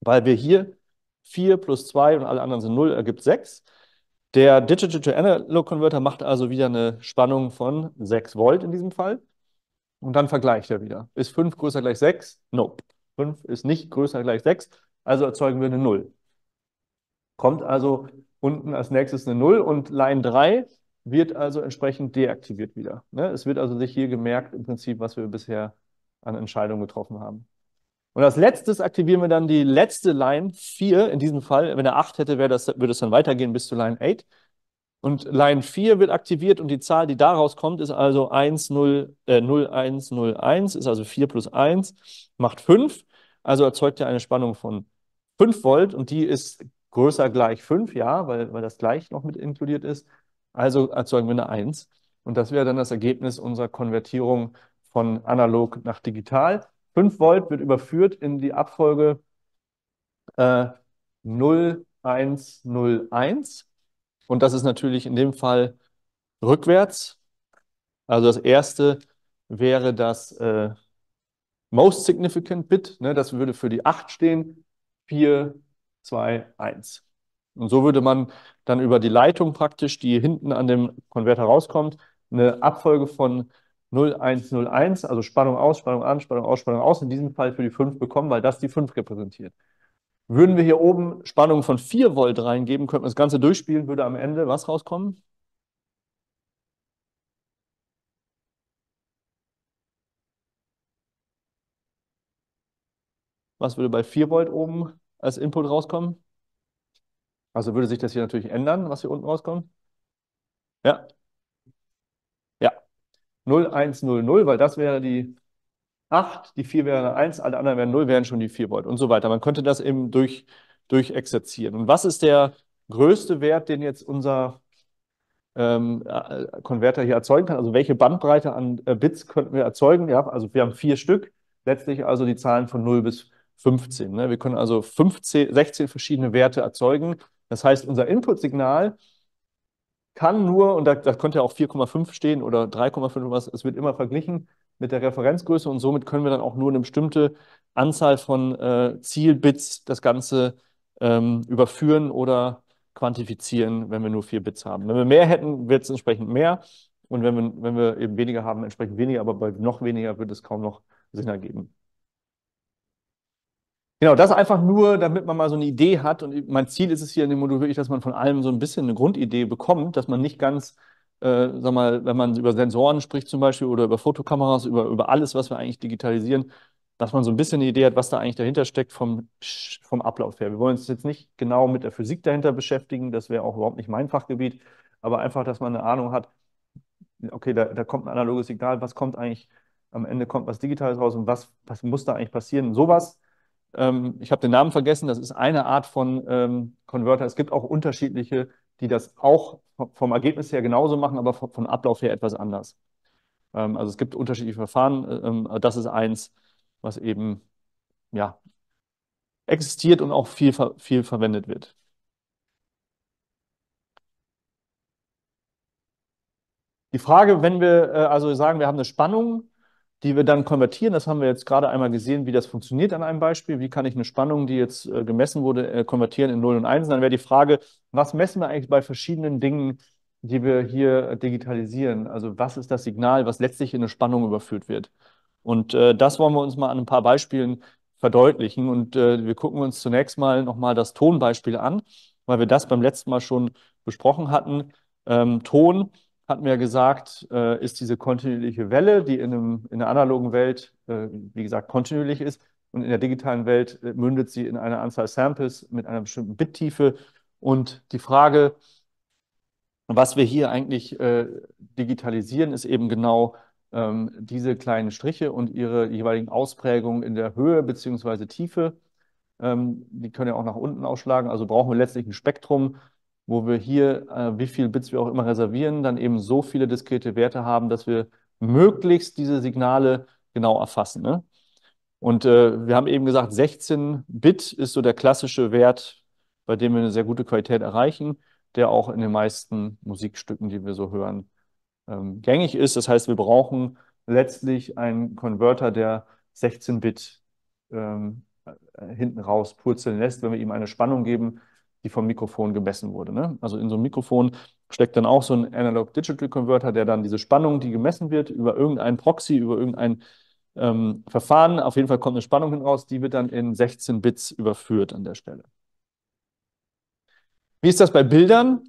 weil wir hier 4 plus 2 und alle anderen sind 0, ergibt 6. Der Digital to Analog Converter macht also wieder eine Spannung von 6 Volt in diesem Fall. Und dann vergleicht er wieder. Ist 5 größer gleich 6? Nope. 5 ist nicht größer gleich 6. Also erzeugen wir eine 0. Kommt also unten als nächstes eine 0 und Line 3 wird also entsprechend deaktiviert wieder. Ne? Es wird also sich hier gemerkt im Prinzip, was wir bisher an Entscheidungen getroffen haben. Und als letztes aktivieren wir dann die letzte Line 4. In diesem Fall, wenn er 8 hätte, das, würde es dann weitergehen bis zu Line 8. Und Line 4 wird aktiviert und die Zahl, die daraus kommt, ist also 1, 0, äh, 0, 1, 0, 1, ist also 4 plus 1, macht 5. Also erzeugt er eine Spannung von 5 Volt und die ist größer gleich 5, ja, weil, weil das gleich noch mit inkludiert ist. Also erzeugen wir eine 1. Und das wäre dann das Ergebnis unserer Konvertierung von analog nach digital. 5 Volt wird überführt in die Abfolge äh, 0101. Und das ist natürlich in dem Fall rückwärts. Also das erste wäre das äh, Most Significant Bit. Ne? Das würde für die 8 stehen. 4, 2, 1. Und so würde man dann über die Leitung praktisch, die hinten an dem Konverter rauskommt, eine Abfolge von 0, 1, 0, 1, also Spannung aus, Spannung an, Spannung aus, Spannung aus, in diesem Fall für die 5 bekommen, weil das die 5 repräsentiert. Würden wir hier oben Spannung von 4 Volt reingeben, könnten wir das Ganze durchspielen, würde am Ende was rauskommen? Was würde bei 4 Volt oben als Input rauskommen. Also würde sich das hier natürlich ändern, was hier unten rauskommt. Ja. Ja. 0, 0, 1, 0, weil das wäre die 8, die 4 wäre eine 1, alle anderen wären 0, wären schon die 4 Volt und so weiter. Man könnte das eben durch, durch exerzieren. Und was ist der größte Wert, den jetzt unser ähm, Konverter äh, hier erzeugen kann? Also welche Bandbreite an äh, Bits könnten wir erzeugen? Ja, also wir haben vier Stück, letztlich also die Zahlen von 0 bis 15. Ne? Wir können also 15, 16 verschiedene Werte erzeugen. Das heißt, unser Input-Signal kann nur, und da, da könnte ja auch 4,5 stehen oder 3,5 oder was, es wird immer verglichen mit der Referenzgröße und somit können wir dann auch nur eine bestimmte Anzahl von äh, Zielbits das Ganze ähm, überführen oder quantifizieren, wenn wir nur vier Bits haben. Wenn wir mehr hätten, wird es entsprechend mehr und wenn wir, wenn wir eben weniger haben, entsprechend weniger, aber bei noch weniger wird es kaum noch Sinn ergeben. Genau, das einfach nur, damit man mal so eine Idee hat. Und mein Ziel ist es hier in dem Modul wirklich, dass man von allem so ein bisschen eine Grundidee bekommt, dass man nicht ganz, äh, sag mal, wenn man über Sensoren spricht zum Beispiel oder über Fotokameras, über, über alles, was wir eigentlich digitalisieren, dass man so ein bisschen eine Idee hat, was da eigentlich dahinter steckt vom, vom Ablauf her. Wir wollen uns jetzt nicht genau mit der Physik dahinter beschäftigen, das wäre auch überhaupt nicht mein Fachgebiet, aber einfach, dass man eine Ahnung hat, okay, da, da kommt ein analoges Signal, was kommt eigentlich, am Ende kommt was Digitales raus und was, was muss da eigentlich passieren? Sowas ähm, ich habe den Namen vergessen, das ist eine Art von ähm, Converter. Es gibt auch unterschiedliche, die das auch vom Ergebnis her genauso machen, aber vom, Ablauf her etwas anders. Ähm, also es gibt unterschiedliche Verfahren. Ähm, äh, das ist eins, was eben ja, existiert und auch viel, viel verwendet wird. Die Frage, wenn wir äh, also sagen, wir haben eine Spannung die wir dann konvertieren. Das haben wir jetzt gerade einmal gesehen, wie das funktioniert an einem Beispiel. Wie kann ich eine Spannung, die jetzt äh, gemessen wurde, äh, konvertieren in 0 und 1? Dann wäre die Frage, was messen wir eigentlich bei verschiedenen Dingen, die wir hier äh, digitalisieren? Also was ist das Signal, was letztlich in eine Spannung überführt wird? Und äh, das wollen wir uns mal an ein paar Beispielen verdeutlichen. Und äh, wir gucken uns zunächst mal nochmal das Tonbeispiel an, weil wir das beim letzten Mal schon besprochen hatten. Ähm, Ton hatten wir gesagt, äh, ist diese kontinuierliche Welle, die in, einem, in der analogen Welt, äh, wie gesagt, kontinuierlich ist. Und in der digitalen Welt äh, mündet sie in einer Anzahl Samples mit einer bestimmten Bittiefe. Und die Frage, was wir hier eigentlich äh, digitalisieren, ist eben genau ähm, diese kleinen Striche und ihre jeweiligen Ausprägungen in der Höhe bzw. Tiefe. Ähm, die können ja auch nach unten ausschlagen. Also brauchen wir letztlich ein Spektrum, wo wir hier, äh, wie viele Bits wir auch immer reservieren, dann eben so viele diskrete Werte haben, dass wir möglichst diese Signale genau erfassen. Ne? Und äh, wir haben eben gesagt, 16 Bit ist so der klassische Wert, bei dem wir eine sehr gute Qualität erreichen, der auch in den meisten Musikstücken, die wir so hören, ähm, gängig ist. Das heißt, wir brauchen letztlich einen Konverter, der 16 Bit ähm, hinten raus purzeln lässt, wenn wir ihm eine Spannung geben, die vom Mikrofon gemessen wurde. Ne? Also in so einem Mikrofon steckt dann auch so ein Analog-Digital-Converter, der dann diese Spannung, die gemessen wird, über irgendeinen Proxy, über irgendein ähm, Verfahren, auf jeden Fall kommt eine Spannung hinaus, die wird dann in 16 Bits überführt an der Stelle. Wie ist das bei Bildern?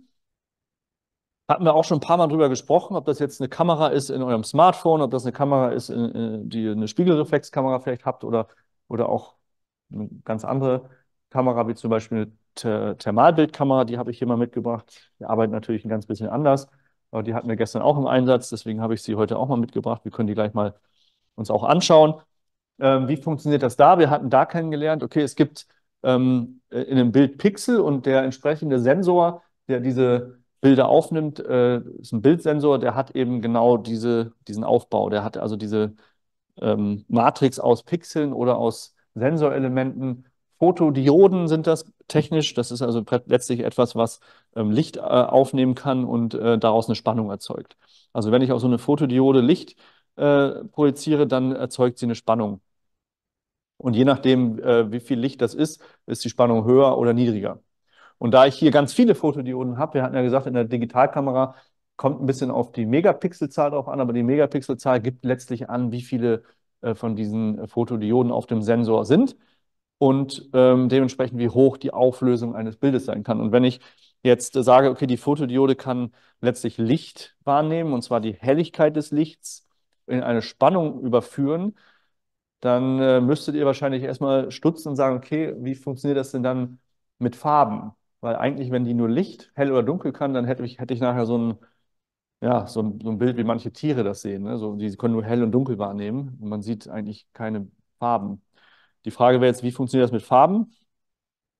Hatten wir auch schon ein paar Mal drüber gesprochen, ob das jetzt eine Kamera ist in eurem Smartphone, ob das eine Kamera ist, äh, äh, die eine Spiegelreflexkamera vielleicht habt oder, oder auch eine ganz andere Kamera, wie zum Beispiel eine Thermalbildkamera, die habe ich hier mal mitgebracht. Die arbeiten natürlich ein ganz bisschen anders, aber die hatten wir gestern auch im Einsatz, deswegen habe ich sie heute auch mal mitgebracht. Wir können die gleich mal uns auch anschauen. Ähm, wie funktioniert das da? Wir hatten da kennengelernt, okay, es gibt ähm, äh, in einem Bild Pixel und der entsprechende Sensor, der diese Bilder aufnimmt, äh, ist ein Bildsensor, der hat eben genau diese, diesen Aufbau. Der hat also diese ähm, Matrix aus Pixeln oder aus Sensorelementen Photodioden sind das technisch. Das ist also letztlich etwas, was ähm, Licht äh, aufnehmen kann und äh, daraus eine Spannung erzeugt. Also wenn ich auf so eine Photodiode Licht äh, projiziere, dann erzeugt sie eine Spannung. Und je nachdem, äh, wie viel Licht das ist, ist die Spannung höher oder niedriger. Und da ich hier ganz viele Fotodioden habe, wir hatten ja gesagt, in der Digitalkamera kommt ein bisschen auf die Megapixelzahl drauf an, aber die Megapixelzahl gibt letztlich an, wie viele äh, von diesen Fotodioden auf dem Sensor sind und ähm, dementsprechend, wie hoch die Auflösung eines Bildes sein kann. Und wenn ich jetzt sage, okay, die Fotodiode kann letztlich Licht wahrnehmen, und zwar die Helligkeit des Lichts in eine Spannung überführen, dann äh, müsstet ihr wahrscheinlich erstmal stutzen und sagen, okay, wie funktioniert das denn dann mit Farben? Weil eigentlich, wenn die nur Licht, hell oder dunkel kann, dann hätte ich, hätte ich nachher so ein, ja, so ein, so ein Bild, wie manche Tiere das sehen. Ne? So, die können nur hell und dunkel wahrnehmen und man sieht eigentlich keine Farben. Die Frage wäre jetzt, wie funktioniert das mit Farben?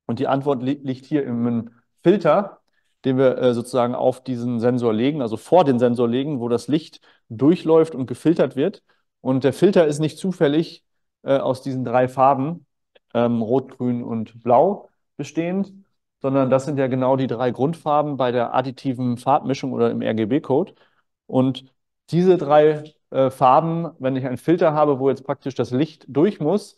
Und die Antwort li liegt hier im Filter, den wir äh, sozusagen auf diesen Sensor legen, also vor den Sensor legen, wo das Licht durchläuft und gefiltert wird. Und der Filter ist nicht zufällig äh, aus diesen drei Farben, ähm, Rot, Grün und Blau, bestehend, sondern das sind ja genau die drei Grundfarben bei der additiven Farbmischung oder im RGB-Code. Und diese drei äh, Farben, wenn ich einen Filter habe, wo jetzt praktisch das Licht durch muss,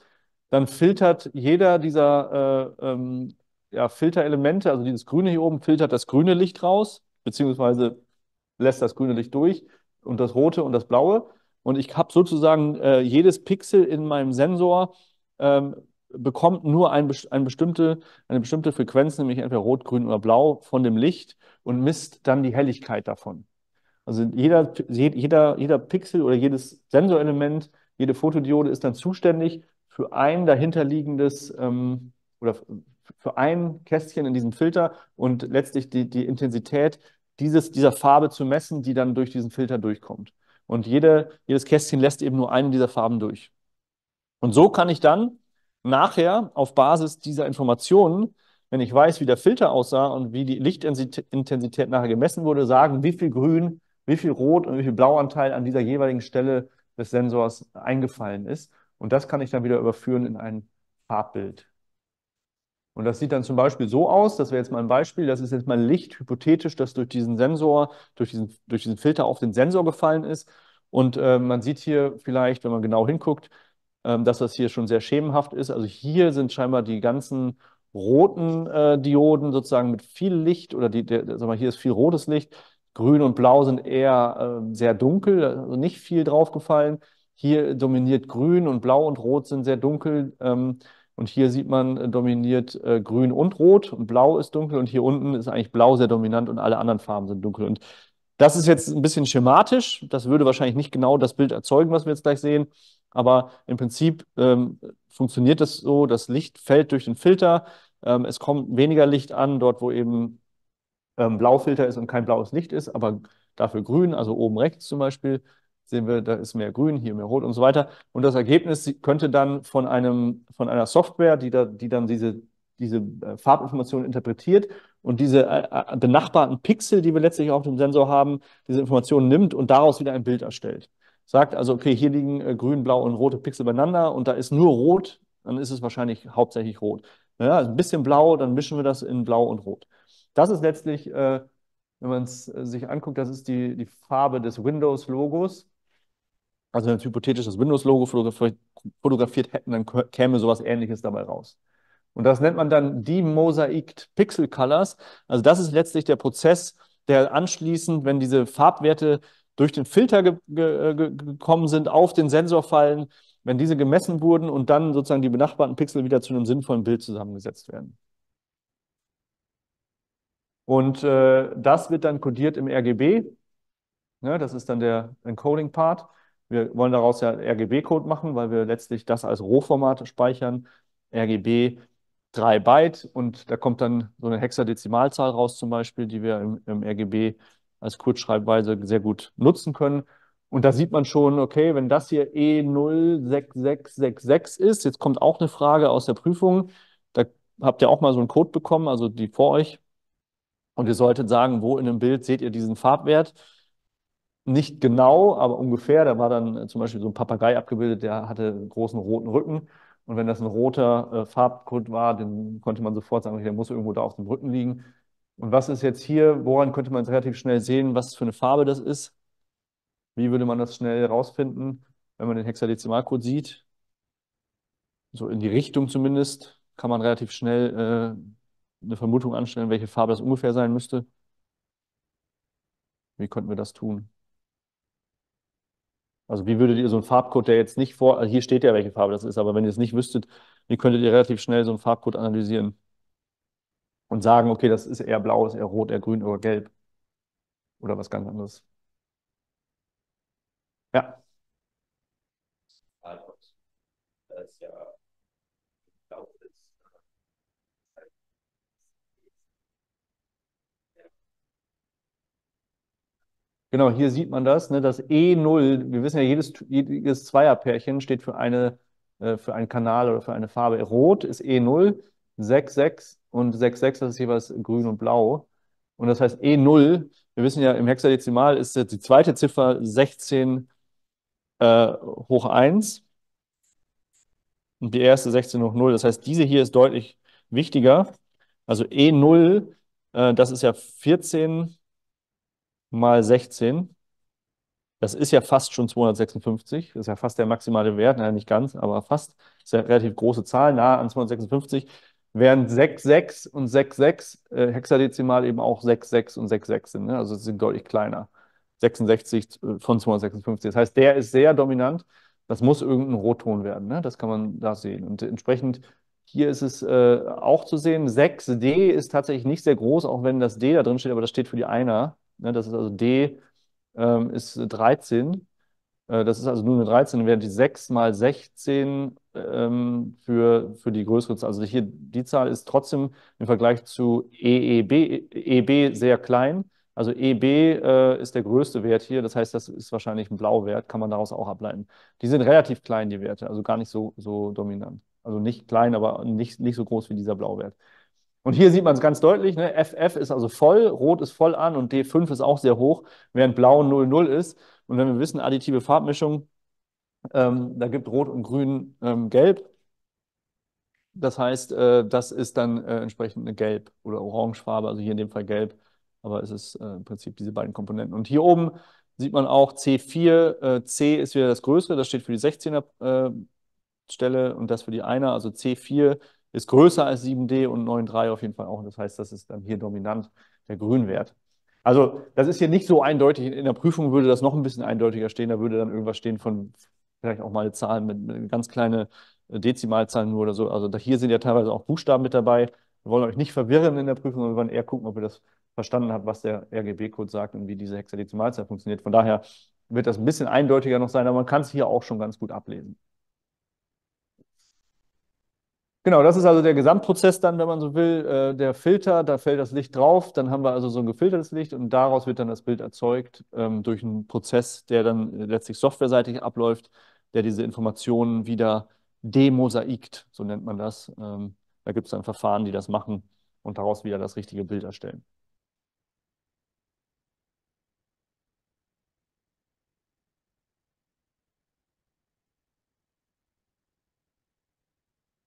dann filtert jeder dieser äh, ähm, ja, Filterelemente, also dieses Grüne hier oben, filtert das grüne Licht raus, beziehungsweise lässt das grüne Licht durch und das rote und das blaue. Und ich habe sozusagen äh, jedes Pixel in meinem Sensor ähm, bekommt nur ein, ein bestimmte, eine bestimmte Frequenz, nämlich entweder rot, grün oder blau, von dem Licht und misst dann die Helligkeit davon. Also jeder, jeder, jeder Pixel oder jedes Sensorelement, jede Fotodiode ist dann zuständig für ein dahinterliegendes ähm, oder für ein Kästchen in diesem Filter und letztlich die, die Intensität dieses, dieser Farbe zu messen, die dann durch diesen Filter durchkommt. Und jede, jedes Kästchen lässt eben nur einen dieser Farben durch. Und so kann ich dann nachher auf Basis dieser Informationen, wenn ich weiß, wie der Filter aussah und wie die Lichtintensität nachher gemessen wurde, sagen, wie viel Grün, wie viel Rot und wie viel Blauanteil an dieser jeweiligen Stelle des Sensors eingefallen ist. Und das kann ich dann wieder überführen in ein Farbbild. Und das sieht dann zum Beispiel so aus, das wäre jetzt mal ein Beispiel, das ist jetzt mal Licht hypothetisch, das durch diesen Sensor, durch diesen, durch diesen Filter auf den Sensor gefallen ist. Und äh, man sieht hier vielleicht, wenn man genau hinguckt, äh, dass das hier schon sehr schemenhaft ist. Also hier sind scheinbar die ganzen roten äh, Dioden sozusagen mit viel Licht oder die, der, sag mal, hier ist viel rotes Licht. Grün und Blau sind eher ähm, sehr dunkel, also nicht viel draufgefallen. Hier dominiert grün und blau und rot sind sehr dunkel. Ähm, und hier sieht man, äh, dominiert äh, grün und rot und blau ist dunkel. Und hier unten ist eigentlich blau sehr dominant und alle anderen Farben sind dunkel. Und das ist jetzt ein bisschen schematisch. Das würde wahrscheinlich nicht genau das Bild erzeugen, was wir jetzt gleich sehen. Aber im Prinzip ähm, funktioniert das so, das Licht fällt durch den Filter. Ähm, es kommt weniger Licht an, dort wo eben ähm, Blaufilter ist und kein blaues Licht ist, aber dafür grün, also oben rechts zum Beispiel sehen wir, da ist mehr grün, hier mehr rot und so weiter. Und das Ergebnis könnte dann von einem, von einer Software, die da, die dann diese, diese äh, Farbinformationen interpretiert und diese äh, äh, benachbarten Pixel, die wir letztlich auf dem Sensor haben, diese Informationen nimmt und daraus wieder ein Bild erstellt. Sagt also, okay, hier liegen grün, blau und rote Pixel beieinander und da ist nur rot, dann ist es wahrscheinlich hauptsächlich rot. Ja, also ein bisschen blau, dann mischen wir das in blau und rot. Das ist letztlich, wenn man es sich anguckt, das ist die, die Farbe des Windows-Logos also wenn wir hypothetisch das Windows-Logo fotografiert, hätten, dann käme sowas ähnliches dabei raus. Und das nennt man dann Demosaiked Pixel Colors. Also das ist letztlich der Prozess, der anschließend, wenn diese Farbwerte durch den Filter ge ge gekommen sind, auf den Sensor fallen, wenn diese gemessen wurden und dann sozusagen die benachbarten Pixel wieder zu einem sinnvollen Bild zusammengesetzt werden. Und äh, das wird dann kodiert im RGB. Ja, das ist dann der Encoding-Part. Wir wollen daraus ja RGB-Code machen, weil wir letztlich das als Rohformat speichern. RGB 3 Byte und da kommt dann so eine Hexadezimalzahl raus zum Beispiel, die wir im, im RGB als Kurzschreibweise sehr gut nutzen können. Und da sieht man schon, okay, wenn das hier E06666 ist, jetzt kommt auch eine Frage aus der Prüfung. Da habt ihr auch mal so einen Code bekommen, also die vor euch. Und ihr solltet sagen, wo in dem Bild seht ihr diesen Farbwert nicht genau, aber ungefähr. Da war dann äh, zum Beispiel so ein Papagei abgebildet, der hatte einen großen roten Rücken. Und wenn das ein roter äh, Farbcode war, dann konnte man sofort sagen, der muss irgendwo da auf dem Rücken liegen. Und was ist jetzt hier? Woran könnte man relativ schnell sehen, was für eine Farbe das ist? Wie würde man das schnell herausfinden, wenn man den Hexadezimalcode sieht? So in die Richtung zumindest kann man relativ schnell äh, eine Vermutung anstellen, welche Farbe das ungefähr sein müsste. Wie könnten wir das tun? Also wie würdet ihr so einen Farbcode, der jetzt nicht vor, also hier steht ja, welche Farbe das ist, aber wenn ihr es nicht wüsstet, wie könntet ihr relativ schnell so einen Farbcode analysieren und sagen, okay, das ist eher blau, ist eher rot, eher grün oder gelb oder was ganz anderes. Ja. Genau, hier sieht man das, ne, das E0, wir wissen ja, jedes, jedes Zweierpärchen steht für, eine, äh, für einen Kanal oder für eine Farbe. Rot ist E0, 66 und 66, das ist jeweils grün und blau. Und das heißt E0, wir wissen ja, im Hexadezimal ist die zweite Ziffer 16 äh, hoch 1 und die erste 16 hoch 0. Das heißt, diese hier ist deutlich wichtiger. Also E0, äh, das ist ja 14 mal 16. Das ist ja fast schon 256. Das ist ja fast der maximale Wert. Naja, nicht ganz, aber fast. Das ist ja eine relativ große Zahl, nahe an 256. Während 66 und 66 äh, hexadezimal eben auch 66 und 66 sind. Ne? Also sind deutlich kleiner. 66 äh, von 256. Das heißt, der ist sehr dominant. Das muss irgendein Rotton werden. Ne? Das kann man da sehen. Und entsprechend hier ist es äh, auch zu sehen. 6D ist tatsächlich nicht sehr groß, auch wenn das D da drin steht, aber das steht für die Einer. Ne? Das ist also D ähm, ist 13. Äh, das ist also nur eine 13, während die 6 mal 16 ähm, für, für die größere Zahl. Also hier, die Zahl ist trotzdem im Vergleich zu EEB, EB sehr klein. Also EB äh, ist der größte Wert hier, das heißt, das ist wahrscheinlich ein Blauwert, kann man daraus auch ableiten. Die sind relativ klein, die Werte, also gar nicht so, so dominant. Also nicht klein, aber nicht, nicht so groß wie dieser Blauwert. Und hier sieht man es ganz deutlich, ne? FF ist also voll, Rot ist voll an und D5 ist auch sehr hoch, während Blau 0,0 ist. Und wenn wir wissen, additive Farbmischung, ähm, da gibt Rot und Grün ähm, Gelb. Das heißt, äh, das ist dann äh, entsprechend eine Gelb- oder Orangefarbe, also hier in dem Fall Gelb, aber es ist äh, im Prinzip diese beiden Komponenten. Und hier oben sieht man auch C4, äh, C ist wieder das Größere, das steht für die 16er äh, Stelle und das für die 1er, also C4 ist größer als 7D und 9,3 auf jeden Fall auch. Das heißt, das ist dann hier dominant der Grünwert. Also das ist hier nicht so eindeutig. In der Prüfung würde das noch ein bisschen eindeutiger stehen. Da würde dann irgendwas stehen von vielleicht auch mal eine Zahl mit, mit ganz kleine äh, Dezimalzahlen nur oder so. Also hier sind ja teilweise auch Buchstaben mit dabei. Wir wollen euch nicht verwirren in der Prüfung, sondern wir wollen eher gucken, ob ihr das verstanden habt, was der RGB-Code sagt und wie diese Hexadezimalzahl funktioniert. Von daher wird das ein bisschen eindeutiger noch sein, aber man kann es hier auch schon ganz gut ablesen. Genau, das ist also der Gesamtprozess dann, wenn man so will, äh, der Filter, da fällt das Licht drauf, dann haben wir also so ein gefiltertes Licht und daraus wird dann das Bild erzeugt ähm, durch einen Prozess, der dann letztlich softwareseitig abläuft, der diese Informationen wieder demosaikt, so nennt man das. Ähm, da gibt es dann Verfahren, die das machen und daraus wieder das richtige Bild erstellen.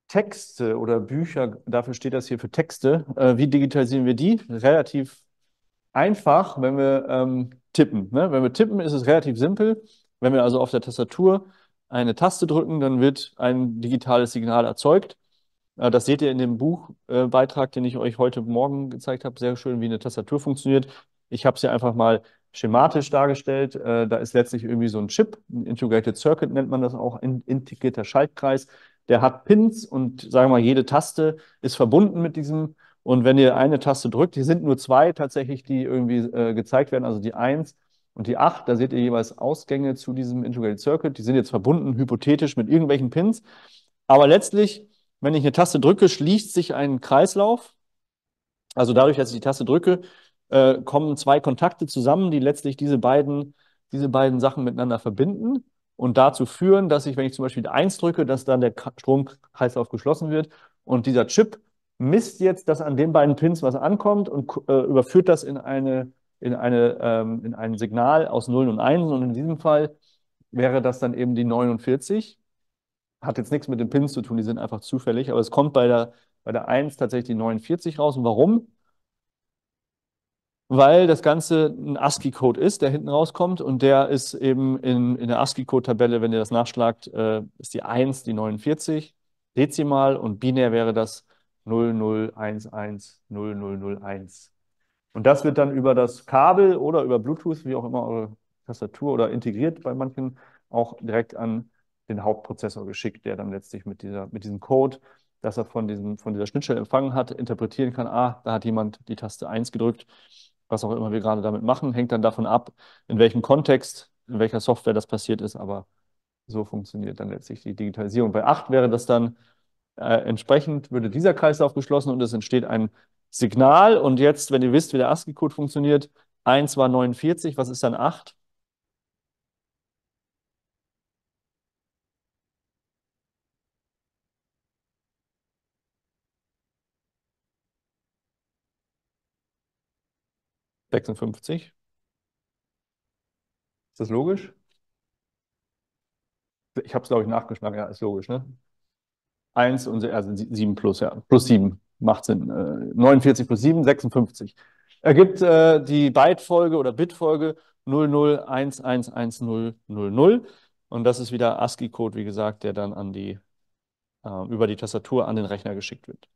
Texte oder Bücher, dafür steht das hier für Texte, äh, wie digitalisieren wir die? Relativ einfach, wenn wir ähm, tippen. Ne? Wenn wir tippen, ist es relativ simpel. Wenn wir also auf der Tastatur eine Taste drücken, dann wird ein digitales Signal erzeugt. Äh, das seht ihr in dem Buchbeitrag, äh, den ich euch heute Morgen gezeigt habe, sehr schön, wie eine Tastatur funktioniert. Ich habe es hier einfach mal schematisch dargestellt. Äh, da ist letztlich irgendwie so ein Chip, ein Integrated Circuit nennt man das auch, ein integrierter Schaltkreis, der hat Pins und sagen wir mal, jede Taste ist verbunden mit diesem. Und wenn ihr eine Taste drückt, hier sind nur zwei tatsächlich, die irgendwie äh, gezeigt werden, also die 1 und die 8, da seht ihr jeweils Ausgänge zu diesem Integrated Circuit. Die sind jetzt verbunden, hypothetisch mit irgendwelchen Pins. Aber letztlich, wenn ich eine Taste drücke, schließt sich ein Kreislauf. Also dadurch, dass ich die Taste drücke, äh, kommen zwei Kontakte zusammen, die letztlich diese beiden, diese beiden Sachen miteinander verbinden und dazu führen, dass ich, wenn ich zum Beispiel 1 drücke, dass dann der Stromkreislauf geschlossen wird. Und dieser Chip misst jetzt, dass an den beiden Pins was ankommt und äh, überführt das in, eine, in, eine, ähm, in ein Signal aus 0 und 1. Und in diesem Fall wäre das dann eben die 49. Hat jetzt nichts mit den Pins zu tun, die sind einfach zufällig, aber es kommt bei der, bei der 1 tatsächlich die 49 raus. Und warum? weil das Ganze ein ASCII-Code ist, der hinten rauskommt und der ist eben in, in der ASCII-Code-Tabelle, wenn ihr das nachschlagt, äh, ist die 1, die 49, dezimal und binär wäre das 00110001. Und das wird dann über das Kabel oder über Bluetooth, wie auch immer eure Tastatur oder integriert bei manchen, auch direkt an den Hauptprozessor geschickt, der dann letztlich mit, dieser, mit diesem Code, dass er von, diesem, von dieser Schnittstelle empfangen hat, interpretieren kann, ah, da hat jemand die Taste 1 gedrückt was auch immer wir gerade damit machen. Hängt dann davon ab, in welchem Kontext, in welcher Software das passiert ist, aber so funktioniert dann letztlich die Digitalisierung. Bei 8 wäre das dann äh, entsprechend, würde dieser Kreislauf geschlossen und es entsteht ein Signal. Und jetzt, wenn ihr wisst, wie der ASCII-Code funktioniert, 1 war 49, was ist dann 8? 56. Ist das logisch? Ich habe es, glaube ich, nachgeschlagen. Ja, ist logisch, ne? 1 und also 7 plus, ja. Plus 7 macht Sinn. 49 äh, plus 7, 56. Ergibt äh, die Byte-Folge oder Bit-Folge 00111000. Und das ist wieder ASCII-Code, wie gesagt, der dann an die, äh, über die Tastatur an den Rechner geschickt wird.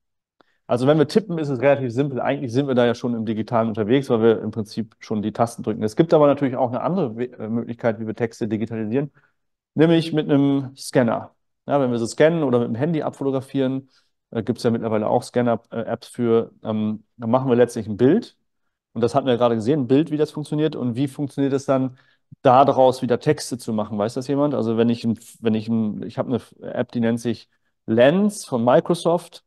Also wenn wir tippen, ist es relativ simpel. Eigentlich sind wir da ja schon im Digitalen unterwegs, weil wir im Prinzip schon die Tasten drücken. Es gibt aber natürlich auch eine andere We äh, Möglichkeit, wie wir Texte digitalisieren, nämlich mit einem Scanner. Ja, wenn wir sie scannen oder mit dem Handy abfotografieren, äh, gibt es ja mittlerweile auch Scanner-Apps für, ähm, dann machen wir letztlich ein Bild. Und das hatten wir gerade gesehen, ein Bild, wie das funktioniert und wie funktioniert es dann, daraus wieder Texte zu machen. Weiß das jemand? Also wenn ich, wenn ich, ich habe eine App, die nennt sich Lens von Microsoft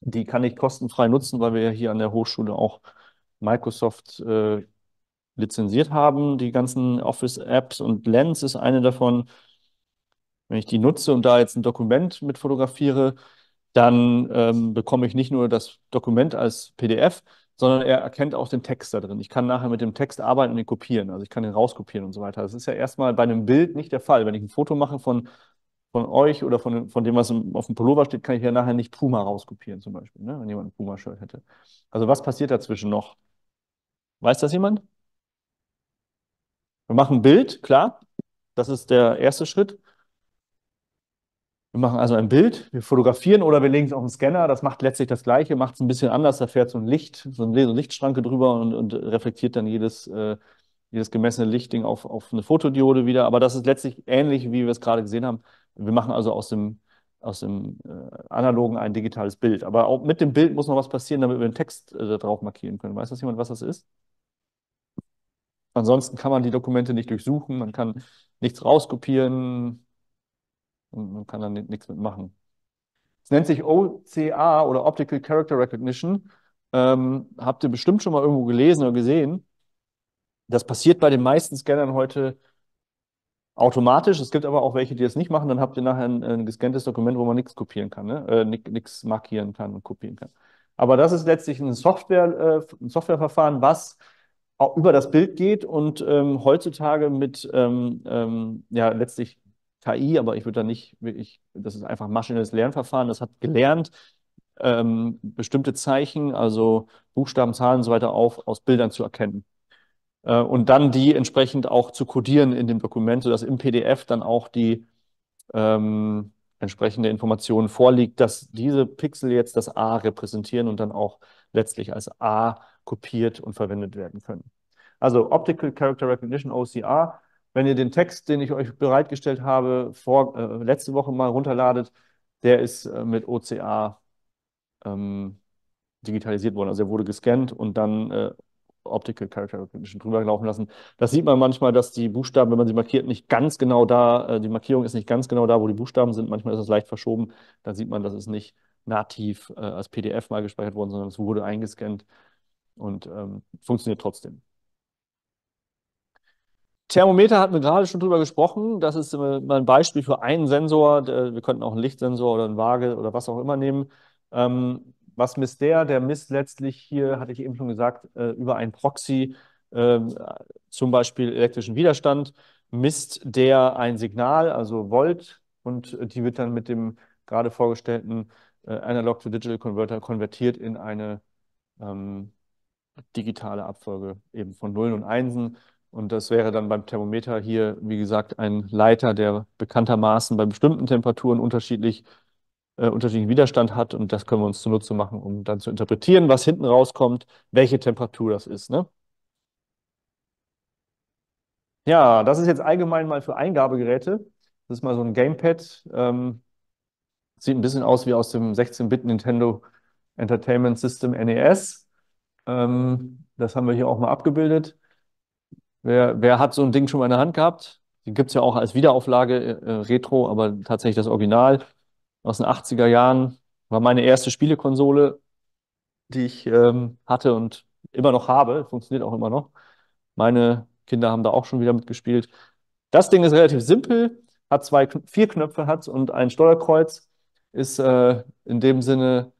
die kann ich kostenfrei nutzen, weil wir ja hier an der Hochschule auch Microsoft äh, lizenziert haben, die ganzen Office-Apps und Lens ist eine davon. Wenn ich die nutze und da jetzt ein Dokument mit fotografiere, dann ähm, bekomme ich nicht nur das Dokument als PDF, sondern er erkennt auch den Text da drin. Ich kann nachher mit dem Text arbeiten und ihn kopieren. Also ich kann ihn rauskopieren und so weiter. Das ist ja erstmal bei einem Bild nicht der Fall. Wenn ich ein Foto mache von von euch oder von, von dem, was auf dem Pullover steht, kann ich ja nachher nicht Puma rauskopieren, zum Beispiel, ne? wenn jemand ein Puma-Shirt hätte. Also, was passiert dazwischen noch? Weiß das jemand? Wir machen ein Bild, klar. Das ist der erste Schritt. Wir machen also ein Bild, wir fotografieren oder wir legen es auf den Scanner. Das macht letztlich das Gleiche, macht es ein bisschen anders. Da fährt so ein Licht, so eine Lichtschranke drüber und, und reflektiert dann jedes, äh, jedes gemessene Lichtding auf, auf eine Fotodiode wieder. Aber das ist letztlich ähnlich, wie wir es gerade gesehen haben. Wir machen also aus dem, aus dem äh, analogen ein digitales Bild. Aber auch mit dem Bild muss noch was passieren, damit wir den Text äh, drauf markieren können. Weiß das jemand, was das ist? Ansonsten kann man die Dokumente nicht durchsuchen, man kann nichts rauskopieren und man kann dann nichts mitmachen. Es nennt sich OCA oder Optical Character Recognition. Ähm, habt ihr bestimmt schon mal irgendwo gelesen oder gesehen. Das passiert bei den meisten Scannern heute automatisch. Es gibt aber auch welche, die das nicht machen. Dann habt ihr nachher ein, ein gescanntes Dokument, wo man nichts kopieren kann, ne? äh, nichts markieren kann und kopieren kann. Aber das ist letztlich ein, Software, äh, ein Softwareverfahren, was über das Bild geht und ähm, heutzutage mit ähm, ähm, ja letztlich KI, aber ich würde da nicht wirklich, das ist einfach maschinelles Lernverfahren, das hat gelernt, ähm, bestimmte Zeichen, also Buchstaben, Zahlen und so weiter auf, aus Bildern zu erkennen. Äh, und dann die entsprechend auch zu codieren in dem Dokument, sodass im PDF dann auch die ähm, entsprechende Information vorliegt, dass diese Pixel jetzt das A repräsentieren und dann auch letztlich als A kopiert und verwendet werden können. Also Optical Character Recognition, OCR. Wenn ihr den Text, den ich euch bereitgestellt habe, vor, äh, letzte Woche mal runterladet, der ist äh, mit OCR ähm, digitalisiert worden. Also er wurde gescannt und dann äh, Optical Character Recognition drüber laufen lassen. Das sieht man manchmal, dass die Buchstaben, wenn man sie markiert, nicht ganz genau da, äh, die Markierung ist nicht ganz genau da, wo die Buchstaben sind. Manchmal ist das leicht verschoben. Da sieht man, dass es nicht nativ äh, als PDF mal gespeichert worden, sondern es wurde eingescannt und ähm, funktioniert trotzdem. Thermometer hatten wir gerade schon drüber gesprochen. Das ist mal ein Beispiel für einen Sensor. Wir könnten auch einen Lichtsensor oder eine Waage oder was auch immer nehmen. Ähm, was misst der? Der misst letztlich hier, hatte ich eben schon gesagt, äh, über einen Proxy, äh, zum Beispiel elektrischen Widerstand, misst der ein Signal, also Volt, und die wird dann mit dem gerade vorgestellten äh, Analog-to-Digital-Converter konvertiert in eine ähm, digitale Abfolge eben von Nullen und Einsen. Und das wäre dann beim Thermometer hier, wie gesagt, ein Leiter, der bekanntermaßen bei bestimmten Temperaturen unterschiedlich äh, unterschiedlichen Widerstand hat und das können wir uns zunutze machen, um dann zu interpretieren, was hinten rauskommt, welche Temperatur das ist. Ne? Ja, das ist jetzt allgemein mal für Eingabegeräte. Das ist mal so ein Gamepad. Ähm, sieht ein bisschen aus wie aus dem 16-Bit Nintendo Entertainment System NES. Ähm, das haben wir hier auch mal abgebildet. Wer, wer hat so ein Ding schon mal in der Hand gehabt? Die gibt es ja auch als Wiederauflage äh, äh, Retro, aber tatsächlich das Original aus den 80er Jahren, war meine erste Spielekonsole, die ich ähm, hatte und immer noch habe, funktioniert auch immer noch. Meine Kinder haben da auch schon wieder mitgespielt. Das Ding ist relativ simpel, hat zwei, vier Knöpfe hat und ein Steuerkreuz, ist äh, in dem Sinne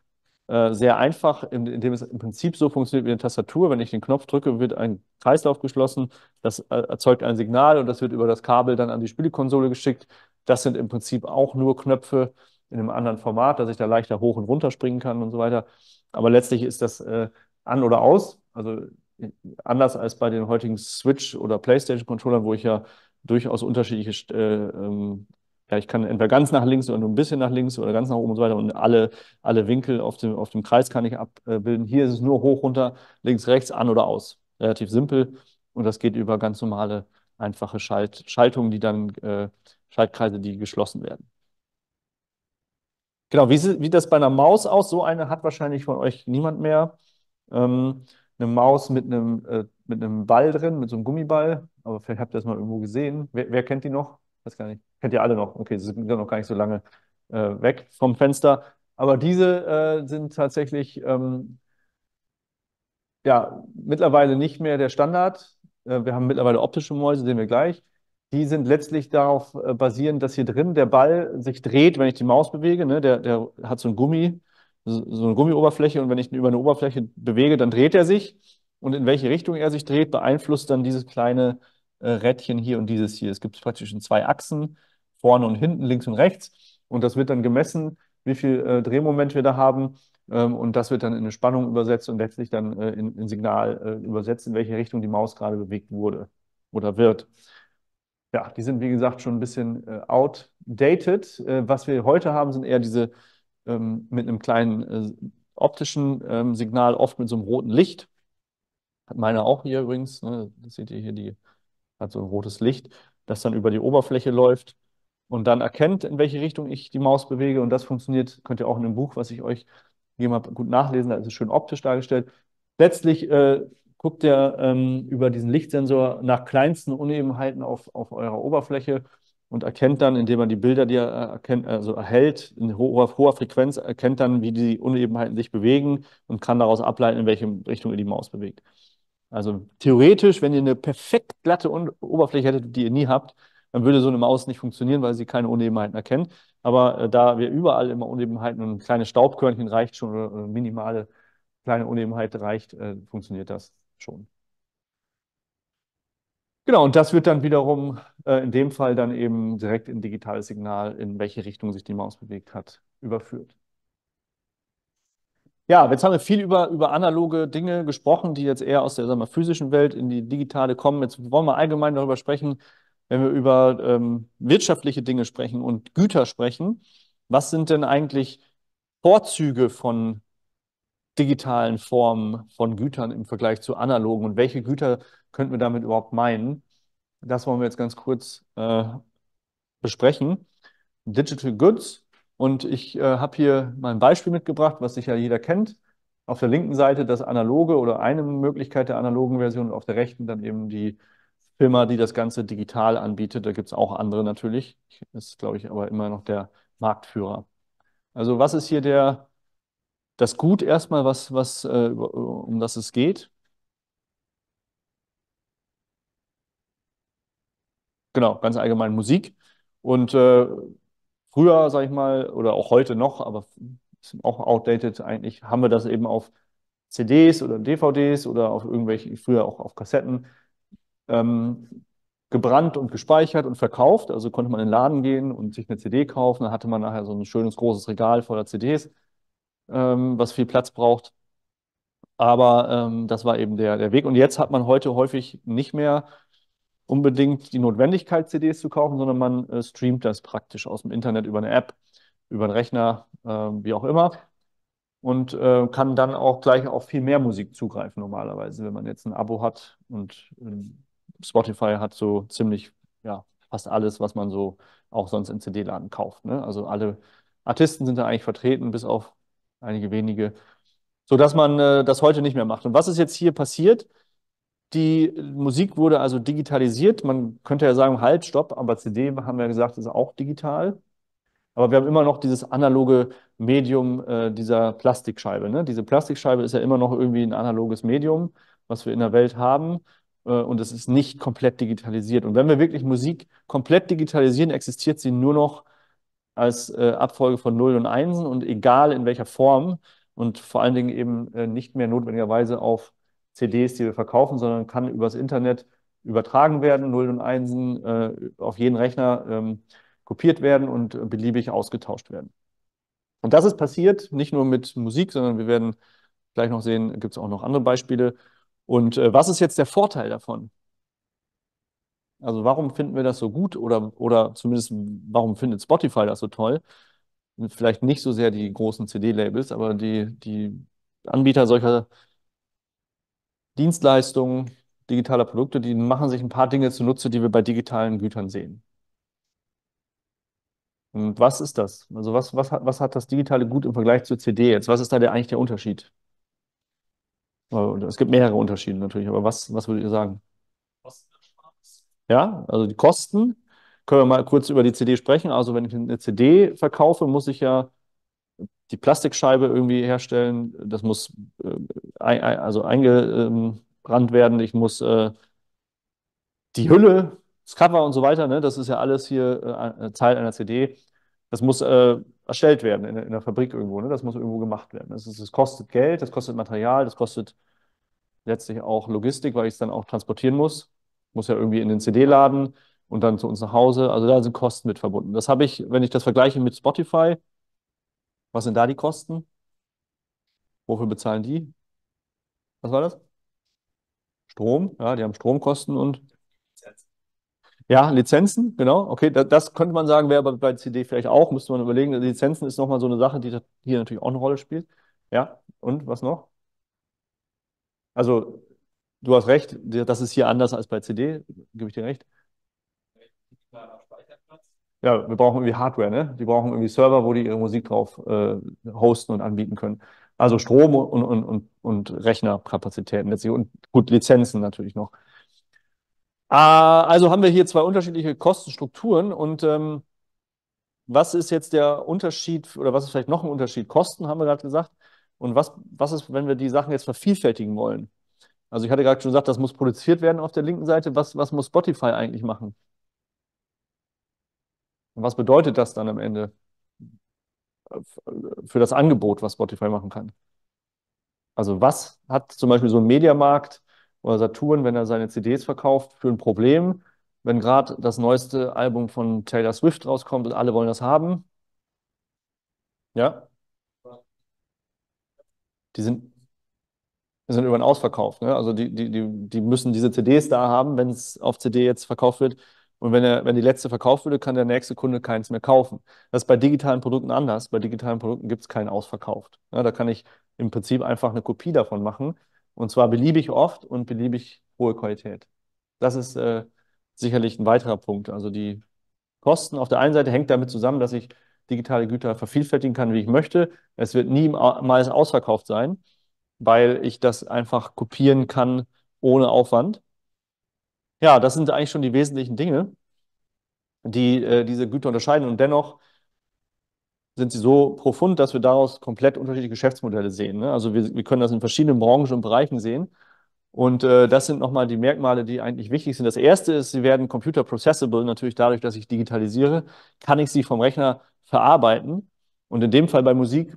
äh, sehr einfach, indem es im Prinzip so funktioniert wie eine Tastatur. Wenn ich den Knopf drücke, wird ein Kreislauf geschlossen, das äh, erzeugt ein Signal und das wird über das Kabel dann an die Spielekonsole geschickt. Das sind im Prinzip auch nur Knöpfe, in einem anderen Format, dass ich da leichter hoch und runter springen kann und so weiter. Aber letztlich ist das äh, an oder aus. Also äh, anders als bei den heutigen Switch- oder PlayStation-Controllern, wo ich ja durchaus unterschiedliche, äh, ähm, ja, ich kann entweder ganz nach links oder nur ein bisschen nach links oder ganz nach oben und so weiter und alle, alle Winkel auf dem, auf dem Kreis kann ich abbilden. Hier ist es nur hoch, runter, links, rechts, an oder aus. Relativ simpel und das geht über ganz normale, einfache Schalt Schaltungen, die dann äh, Schaltkreise, die geschlossen werden. Genau, wie sieht das bei einer Maus aus? So eine hat wahrscheinlich von euch niemand mehr. Ähm, eine Maus mit einem, äh, mit einem Ball drin, mit so einem Gummiball. Aber vielleicht habt ihr das mal irgendwo gesehen. Wer, wer kennt die noch? Weiß gar nicht. Kennt ihr alle noch? Okay, sie sind noch gar nicht so lange äh, weg vom Fenster. Aber diese äh, sind tatsächlich ähm, ja, mittlerweile nicht mehr der Standard. Äh, wir haben mittlerweile optische Mäuse, sehen wir gleich die sind letztlich darauf äh, basierend, dass hier drin der Ball sich dreht, wenn ich die Maus bewege. Ne? Der, der hat so ein Gummi, so eine Gummioberfläche und wenn ich ihn über eine Oberfläche bewege, dann dreht er sich. Und in welche Richtung er sich dreht, beeinflusst dann dieses kleine äh, Rädchen hier und dieses hier. Es gibt praktisch zwei Achsen, vorne und hinten, links und rechts. Und das wird dann gemessen, wie viel äh, Drehmoment wir da haben. Ähm, und das wird dann in eine Spannung übersetzt und letztlich dann äh, in ein Signal äh, übersetzt, in welche Richtung die Maus gerade bewegt wurde oder wird ja, die sind wie gesagt schon ein bisschen äh, outdated. Äh, was wir heute haben, sind eher diese ähm, mit einem kleinen äh, optischen ähm, Signal, oft mit so einem roten Licht. Hat meine auch hier übrigens, ne? das seht ihr hier, die hat so ein rotes Licht, das dann über die Oberfläche läuft und dann erkennt, in welche Richtung ich die Maus bewege. Und das funktioniert, könnt ihr auch in dem Buch, was ich euch gegeben habe, gut nachlesen. Da ist es schön optisch dargestellt. Letztlich äh, guckt ihr ähm, über diesen Lichtsensor nach kleinsten Unebenheiten auf, auf eurer Oberfläche und erkennt dann, indem man die Bilder, die er äh, erkennt, also erhält, in hoher, hoher Frequenz, erkennt dann, wie die Unebenheiten sich bewegen und kann daraus ableiten, in welche Richtung ihr die Maus bewegt. Also theoretisch, wenn ihr eine perfekt glatte Oberfläche hättet, die ihr nie habt, dann würde so eine Maus nicht funktionieren, weil sie keine Unebenheiten erkennt. Aber äh, da wir überall immer Unebenheiten und kleine Staubkörnchen reicht schon oder, oder minimale kleine Unebenheit reicht, äh, funktioniert das schon. Genau, und das wird dann wiederum äh, in dem Fall dann eben direkt in digitales Signal, in welche Richtung sich die Maus bewegt hat, überführt. Ja, jetzt haben wir viel über, über analoge Dinge gesprochen, die jetzt eher aus der sagen wir, physischen Welt in die digitale kommen. Jetzt wollen wir allgemein darüber sprechen, wenn wir über ähm, wirtschaftliche Dinge sprechen und Güter sprechen. Was sind denn eigentlich Vorzüge von digitalen Formen von Gütern im Vergleich zu analogen und welche Güter könnten wir damit überhaupt meinen? Das wollen wir jetzt ganz kurz äh, besprechen. Digital Goods. Und ich äh, habe hier mal ein Beispiel mitgebracht, was sicher jeder kennt. Auf der linken Seite das analoge oder eine Möglichkeit der analogen Version und auf der rechten dann eben die Firma, die das Ganze digital anbietet. Da gibt es auch andere natürlich. Das ist, glaube ich, aber immer noch der Marktführer. Also was ist hier der das Gut erstmal, was, was, äh, um das es geht. Genau, ganz allgemein Musik. Und äh, früher, sag ich mal, oder auch heute noch, aber auch outdated eigentlich, haben wir das eben auf CDs oder DVDs oder auf irgendwelche, früher auch auf Kassetten, ähm, gebrannt und gespeichert und verkauft. Also konnte man in den Laden gehen und sich eine CD kaufen. Dann hatte man nachher so ein schönes großes Regal voller CDs ähm, was viel Platz braucht. Aber ähm, das war eben der, der Weg. Und jetzt hat man heute häufig nicht mehr unbedingt die Notwendigkeit, CDs zu kaufen, sondern man äh, streamt das praktisch aus dem Internet über eine App, über einen Rechner, äh, wie auch immer. Und äh, kann dann auch gleich auf viel mehr Musik zugreifen, normalerweise, wenn man jetzt ein Abo hat. Und ähm, Spotify hat so ziemlich, ja, fast alles, was man so auch sonst im CD-Laden kauft. Ne? Also alle Artisten sind da eigentlich vertreten, bis auf einige wenige, sodass man äh, das heute nicht mehr macht. Und was ist jetzt hier passiert? Die Musik wurde also digitalisiert. Man könnte ja sagen, halt, stopp, aber CD haben wir gesagt, ist auch digital. Aber wir haben immer noch dieses analoge Medium äh, dieser Plastikscheibe. Ne? Diese Plastikscheibe ist ja immer noch irgendwie ein analoges Medium, was wir in der Welt haben. Äh, und es ist nicht komplett digitalisiert. Und wenn wir wirklich Musik komplett digitalisieren, existiert sie nur noch als äh, Abfolge von Nullen und Einsen und egal in welcher Form und vor allen Dingen eben äh, nicht mehr notwendigerweise auf CDs, die wir verkaufen, sondern kann übers Internet übertragen werden, Nullen und Einsen äh, auf jeden Rechner ähm, kopiert werden und beliebig ausgetauscht werden. Und das ist passiert, nicht nur mit Musik, sondern wir werden gleich noch sehen, gibt es auch noch andere Beispiele. Und äh, was ist jetzt der Vorteil davon? Also warum finden wir das so gut oder, oder zumindest warum findet Spotify das so toll? Vielleicht nicht so sehr die großen CD-Labels, aber die, die Anbieter solcher Dienstleistungen, digitaler Produkte, die machen sich ein paar Dinge zunutze, die wir bei digitalen Gütern sehen. Und was ist das? Also was, was, hat, was hat das digitale Gut im Vergleich zur CD jetzt? Was ist da der, eigentlich der Unterschied? Äh, es gibt mehrere Unterschiede natürlich, aber was, was würdet ihr sagen? Ja, also die Kosten. Können wir mal kurz über die CD sprechen. Also wenn ich eine CD verkaufe, muss ich ja die Plastikscheibe irgendwie herstellen. Das muss äh, ein, also eingebrannt werden. Ich muss äh, die Hülle, das Cover und so weiter. Ne? Das ist ja alles hier äh, Teil einer CD. Das muss äh, erstellt werden in, in, der Fabrik irgendwo. Ne? Das muss irgendwo gemacht werden. Das, ist, das kostet Geld, das kostet Material, das kostet letztlich auch Logistik, weil ich es dann auch transportieren muss muss ja irgendwie in den CD-Laden und dann zu uns nach Hause. Also da sind Kosten mit verbunden. Das habe ich, wenn ich das vergleiche mit Spotify, was sind da die Kosten? Wofür bezahlen die? Was war das? Strom, ja, die haben Stromkosten und ja, Lizenzen, genau. Okay, das, das, könnte man sagen, wäre aber bei CD vielleicht auch, müsste man überlegen. Also Lizenzen ist nochmal so eine Sache, die hier natürlich auch eine Rolle spielt. Ja, und was noch? Also du hast recht, das ist hier anders als bei CD, gebe ich dir recht. Ja, wir brauchen irgendwie Hardware, ne? Die brauchen irgendwie Server, wo die ihre Musik drauf äh, hosten und anbieten können. Also Strom und, und, und, und Rechnerkapazitäten letztlich und gut, Lizenzen natürlich noch. Ah, also haben wir hier zwei unterschiedliche Kostenstrukturen und ähm, was ist jetzt der Unterschied oder was ist vielleicht noch ein Unterschied? Kosten haben wir gerade gesagt. Und was, was ist, wenn wir die Sachen jetzt vervielfältigen wollen? Also ich hatte gerade schon gesagt, das muss produziert werden auf der linken Seite. Was, was muss Spotify eigentlich machen? Und was bedeutet das dann am Ende für das Angebot, was Spotify machen kann? Also was hat zum Beispiel so ein Mediamarkt oder Saturn, wenn er seine CDs verkauft, für ein Problem, wenn gerade das neueste Album von Taylor Swift rauskommt und alle wollen das haben? Ja? Die sind wir sind irgendwann ausverkauft. Ne? Also die, die, die, die müssen diese CDs da haben, wenn es auf CD jetzt verkauft wird. Und wenn, er, wenn die letzte verkauft würde, kann der nächste Kunde keins mehr kaufen. Das ist bei digitalen Produkten anders. Bei digitalen Produkten gibt es keinen ausverkauft. Ja, ne? da kann ich im Prinzip einfach eine Kopie davon machen. Und zwar beliebig oft und beliebig hohe Qualität. Das ist äh, sicherlich ein weiterer Punkt. Also die Kosten auf der einen Seite hängt damit zusammen, dass ich digitale Güter vervielfältigen kann, wie ich möchte. Es wird niemals ausverkauft sein weil ich das einfach kopieren kann ohne Aufwand. Ja, das sind eigentlich schon die wesentlichen Dinge, die äh, diese Güter unterscheiden. Und dennoch sind sie so profund, dass wir daraus komplett unterschiedliche Geschäftsmodelle sehen. Ne? Also wir, wir können das in verschiedenen Branchen und Bereichen sehen. Und äh, das sind nochmal die Merkmale, die eigentlich wichtig sind. Das erste ist, sie werden computer processable. Natürlich dadurch, dass ich digitalisiere, kann ich sie vom Rechner verarbeiten. Und in dem Fall bei Musik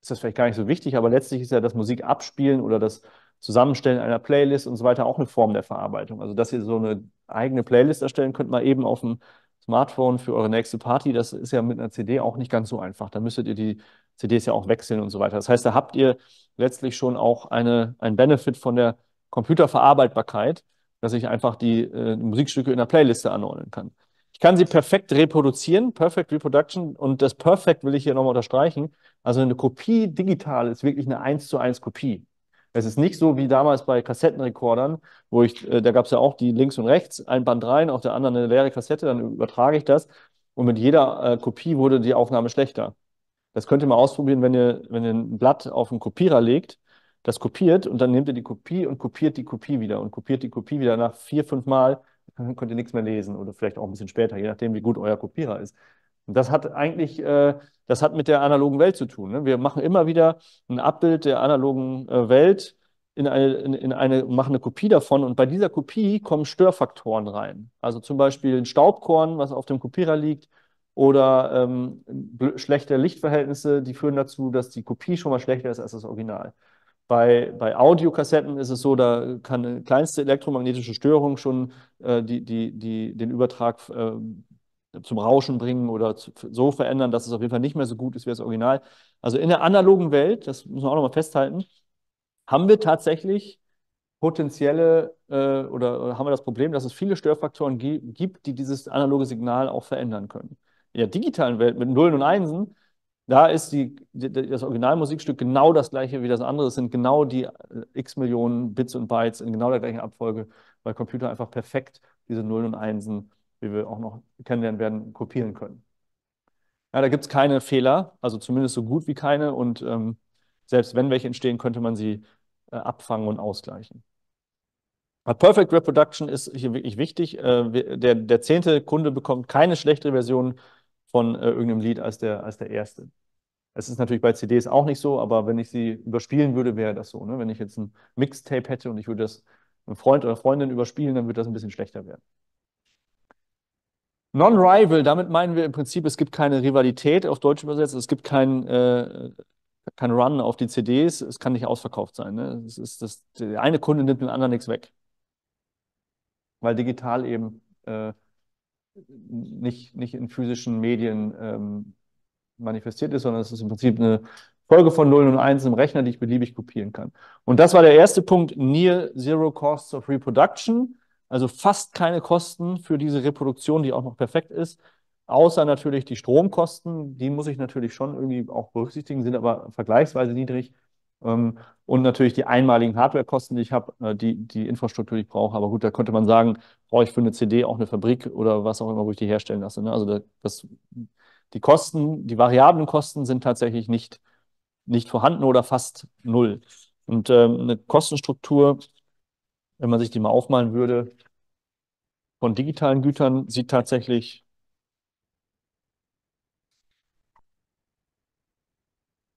ist das vielleicht gar nicht so wichtig, aber letztlich ist ja das Musik abspielen oder das Zusammenstellen einer Playlist und so weiter auch eine Form der Verarbeitung. Also, dass ihr so eine eigene Playlist erstellen könnt, mal eben auf dem Smartphone für eure nächste Party, das ist ja mit einer CD auch nicht ganz so einfach. Da müsstet ihr die CDs ja auch wechseln und so weiter. Das heißt, da habt ihr letztlich schon auch eine, einen Benefit von der Computerverarbeitbarkeit, dass ich einfach die äh, Musikstücke in der Playliste anordnen kann. Ich kann sie perfekt reproduzieren, Perfect Reproduction, und das Perfect will ich hier nochmal unterstreichen. Also eine Kopie digital ist wirklich eine 1 zu 1 Kopie. Es ist nicht so wie damals bei Kassettenrekordern, wo ich, äh, da gab es ja auch die links und rechts, ein Band rein, auf der anderen eine leere Kassette, dann übertrage ich das. Und mit jeder äh, Kopie wurde die Aufnahme schlechter. Das könnt ihr mal ausprobieren, wenn ihr, wenn ihr ein Blatt auf einen Kopierer legt, das kopiert und dann nehmt ihr die Kopie und kopiert die Kopie wieder und kopiert die Kopie wieder nach vier, fünf Mal könnt ihr nichts mehr lesen oder vielleicht auch ein bisschen später, je nachdem, wie gut euer Kopierer ist. Und das hat eigentlich, äh, das hat mit der analogen Welt zu tun. Ne? Wir machen immer wieder ein Abbild der analogen äh, Welt in eine, in, in eine, machen eine Kopie davon und bei dieser Kopie kommen Störfaktoren rein. Also zum Beispiel ein Staubkorn, was auf dem Kopierer liegt, oder ähm, schlechte Lichtverhältnisse, die führen dazu, dass die Kopie schon mal schlechter ist als das Original. Bei, bei Audiokassetten ist es so, da kann eine kleinste elektromagnetische Störung schon äh, die, die, die, den Übertrag äh, zum Rauschen bringen oder zu, so verändern, dass es auf jeden Fall nicht mehr so gut ist wie das Original. Also in der analogen Welt, das muss man auch nochmal festhalten, haben wir tatsächlich potenzielle äh, oder, oder haben wir das Problem, dass es viele Störfaktoren gibt, die dieses analoge Signal auch verändern können. In der digitalen Welt mit Nullen und Einsen da ist die, das Originalmusikstück genau das gleiche wie das andere. Es sind genau die äh, x Millionen Bits und Bytes in genau der gleichen Abfolge, weil Computer einfach perfekt diese Nullen und Einsen, wie wir auch noch kennenlernen werden, kopieren können. Ja, da gibt es keine Fehler, also zumindest so gut wie keine. Und ähm, selbst wenn welche entstehen, könnte man sie äh, abfangen und ausgleichen. Perfect Reproduction ist hier wirklich wichtig. Äh, der, der zehnte Kunde bekommt keine schlechtere Version von äh, irgendeinem Lied als der, als der erste. Es ist natürlich bei CDs auch nicht so, aber wenn ich sie überspielen würde, wäre das so. Ne? Wenn ich jetzt ein Mixtape hätte und ich würde das einem Freund oder Freundin überspielen, dann würde das ein bisschen schlechter werden. Non-Rival, damit meinen wir im Prinzip, es gibt keine Rivalität auf Deutsch übersetzt, es gibt kein, äh, kein Run auf die CDs, es kann nicht ausverkauft sein. Ne? Es ist das, der eine Kunde nimmt dem anderen nichts weg. Weil digital eben äh, nicht, nicht in physischen Medien ähm, manifestiert ist, sondern es ist im Prinzip eine Folge von 0 und 1 im Rechner, die ich beliebig kopieren kann. Und das war der erste Punkt, Near Zero Costs of Reproduction, also fast keine Kosten für diese Reproduktion, die auch noch perfekt ist, außer natürlich die Stromkosten, die muss ich natürlich schon irgendwie auch berücksichtigen, sind aber vergleichsweise niedrig. Ähm, und natürlich die einmaligen Hardwarekosten, die ich habe, äh, die, die Infrastruktur, die ich brauche. Aber gut, da könnte man sagen, brauche ich für eine CD auch eine Fabrik oder was auch immer, wo ich die herstellen lasse. Ne? Also das die Kosten, die variablen Kosten sind tatsächlich nicht, nicht vorhanden oder fast null. Und ähm, eine Kostenstruktur, wenn man sich die mal aufmalen würde, von digitalen Gütern sieht tatsächlich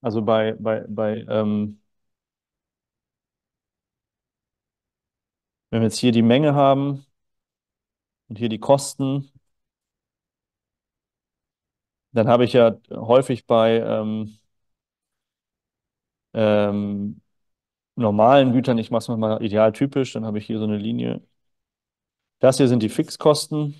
Also bei, bei, bei ähm, wenn wir jetzt hier die Menge haben und hier die Kosten, dann habe ich ja häufig bei ähm, ähm, normalen Gütern, ich mache es mal idealtypisch, dann habe ich hier so eine Linie. Das hier sind die Fixkosten.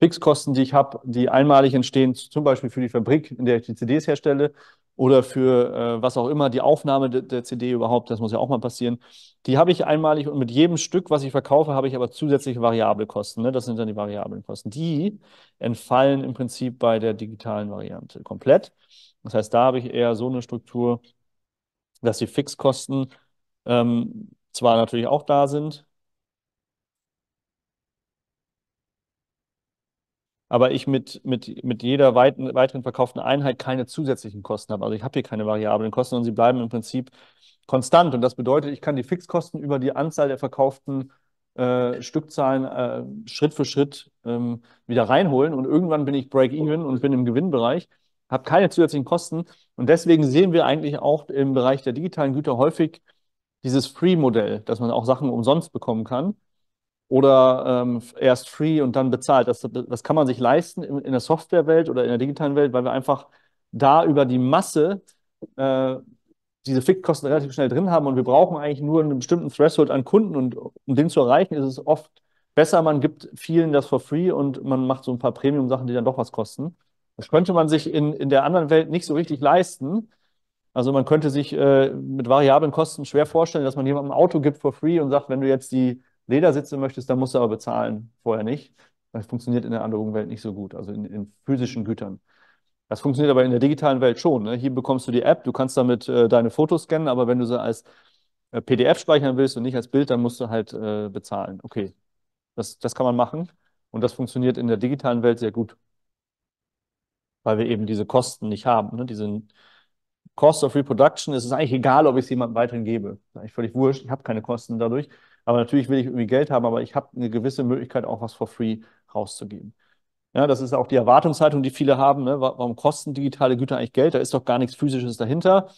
Fixkosten, die ich habe, die einmalig entstehen, zum Beispiel für die Fabrik, in der ich die CDs herstelle oder für äh, was auch immer, die Aufnahme de der CD überhaupt, das muss ja auch mal passieren. Die habe ich einmalig und mit jedem Stück, was ich verkaufe, habe ich aber zusätzliche variable Ne? Das sind dann die Variablenkosten. Die entfallen im Prinzip bei der digitalen Variante komplett. Das heißt, da habe ich eher so eine Struktur, dass die Fixkosten ähm, zwar natürlich auch da sind, aber ich mit, mit, mit jeder weiten, weiteren verkauften Einheit keine zusätzlichen Kosten habe. Also ich habe hier keine variablen Kosten und sie bleiben im Prinzip konstant. Und das bedeutet, ich kann die Fixkosten über die Anzahl der verkauften äh, Stückzahlen äh, Schritt für Schritt ähm, wieder reinholen und irgendwann bin ich Break-Even und bin im Gewinnbereich, habe keine zusätzlichen Kosten. Und deswegen sehen wir eigentlich auch im Bereich der digitalen Güter häufig dieses Free-Modell, dass man auch Sachen umsonst bekommen kann oder ähm, erst free und dann bezahlt. Das, das kann man sich leisten in, in der Softwarewelt oder in der digitalen Welt, weil wir einfach da über die Masse äh, diese Fickkosten relativ schnell drin haben und wir brauchen eigentlich nur einen bestimmten Threshold an Kunden und um den zu erreichen, ist es oft besser, man gibt vielen das for free und man macht so ein paar Premium-Sachen, die dann doch was kosten. Das könnte man sich in, in der anderen Welt nicht so richtig leisten. Also man könnte sich äh, mit variablen Kosten schwer vorstellen, dass man jemandem ein Auto gibt for free und sagt, wenn du jetzt die Ledersitze möchtest, dann musst du aber bezahlen, vorher nicht. Das funktioniert in der analogen Welt nicht so gut, also in, in physischen Gütern. Das funktioniert aber in der digitalen Welt schon. Ne? Hier bekommst du die App, du kannst damit äh, deine Fotos scannen, aber wenn du sie als äh, PDF speichern willst und nicht als Bild, dann musst du halt äh, bezahlen. Okay, das, das kann man machen und das funktioniert in der digitalen Welt sehr gut, weil wir eben diese Kosten nicht haben. Ne? Diese Cost of Reproduction, es ist eigentlich egal, ob ich es jemandem weiterhin gebe. ist eigentlich völlig wurscht, ich habe keine Kosten dadurch. Aber natürlich will ich irgendwie Geld haben, aber ich habe eine gewisse Möglichkeit, auch was for free rauszugeben. Ja, das ist auch die Erwartungshaltung, die viele haben. Ne? Warum kosten digitale Güter eigentlich Geld? Da ist doch gar nichts Physisches dahinter.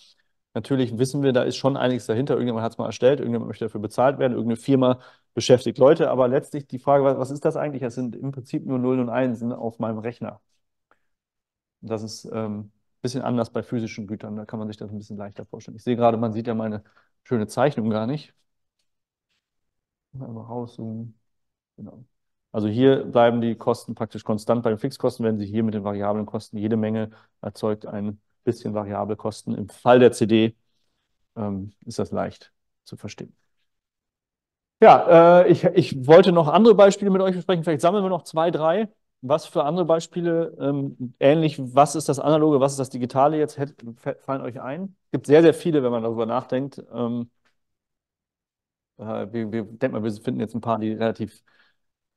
Natürlich wissen wir, da ist schon einiges dahinter. Irgendjemand hat es mal erstellt, irgendjemand möchte dafür bezahlt werden, irgendeine Firma beschäftigt Leute. Aber letztlich die Frage, was ist das eigentlich? Das sind im Prinzip nur Nullen und Einsen auf meinem Rechner. Das ist ähm, ein bisschen anders bei physischen Gütern. Da kann man sich das ein bisschen leichter vorstellen. Ich sehe gerade, man sieht ja meine schöne Zeichnung gar nicht. Einmal rauszoomen. Genau. Also hier bleiben die Kosten praktisch konstant. Bei den Fixkosten werden sie hier mit den variablen Kosten jede Menge erzeugt, ein bisschen variable Kosten. Im Fall der CD ähm, ist das leicht zu verstehen. Ja, äh, ich, ich wollte noch andere Beispiele mit euch besprechen. Vielleicht sammeln wir noch zwei, drei. Was für andere Beispiele, ähm, ähnlich, was ist das Analoge, was ist das Digitale jetzt, fallen euch ein? Es gibt sehr, sehr viele, wenn man darüber nachdenkt. Ähm, äh, wir, wir denken mal, wir finden jetzt ein paar, die relativ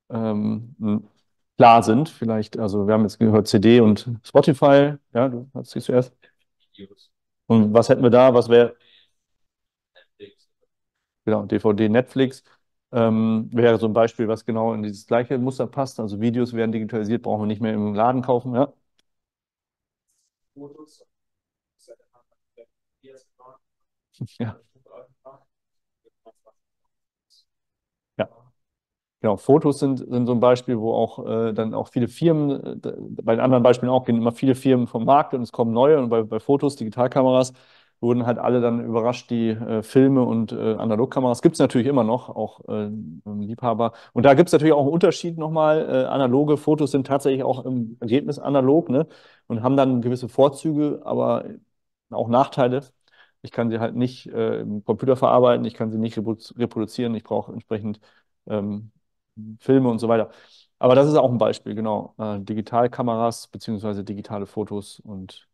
ähm, klar sind. Vielleicht, also wir haben jetzt gehört CD und Spotify. Ja, du hast dich zuerst. Und was hätten wir da? Was wäre? Genau, DVD, Netflix ähm, wäre so ein Beispiel, was genau in dieses gleiche Muster passt. Also Videos werden digitalisiert, brauchen wir nicht mehr im Laden kaufen. Ja. Ja. Genau, Fotos sind, sind so ein Beispiel, wo auch äh, dann auch viele Firmen, äh, bei den anderen Beispielen auch, gehen immer viele Firmen vom Markt und es kommen neue. Und bei, bei Fotos, Digitalkameras, wurden halt alle dann überrascht, die äh, Filme und äh, Analogkameras gibt es natürlich immer noch, auch äh, Liebhaber. Und da gibt es natürlich auch einen Unterschied nochmal. Äh, analoge Fotos sind tatsächlich auch im Ergebnis analog ne? und haben dann gewisse Vorzüge, aber auch Nachteile. Ich kann sie halt nicht äh, im Computer verarbeiten, ich kann sie nicht reproduzieren, ich brauche entsprechend ähm, Filme und so weiter. Aber das ist auch ein Beispiel, genau. Äh, Digitalkameras beziehungsweise digitale Fotos und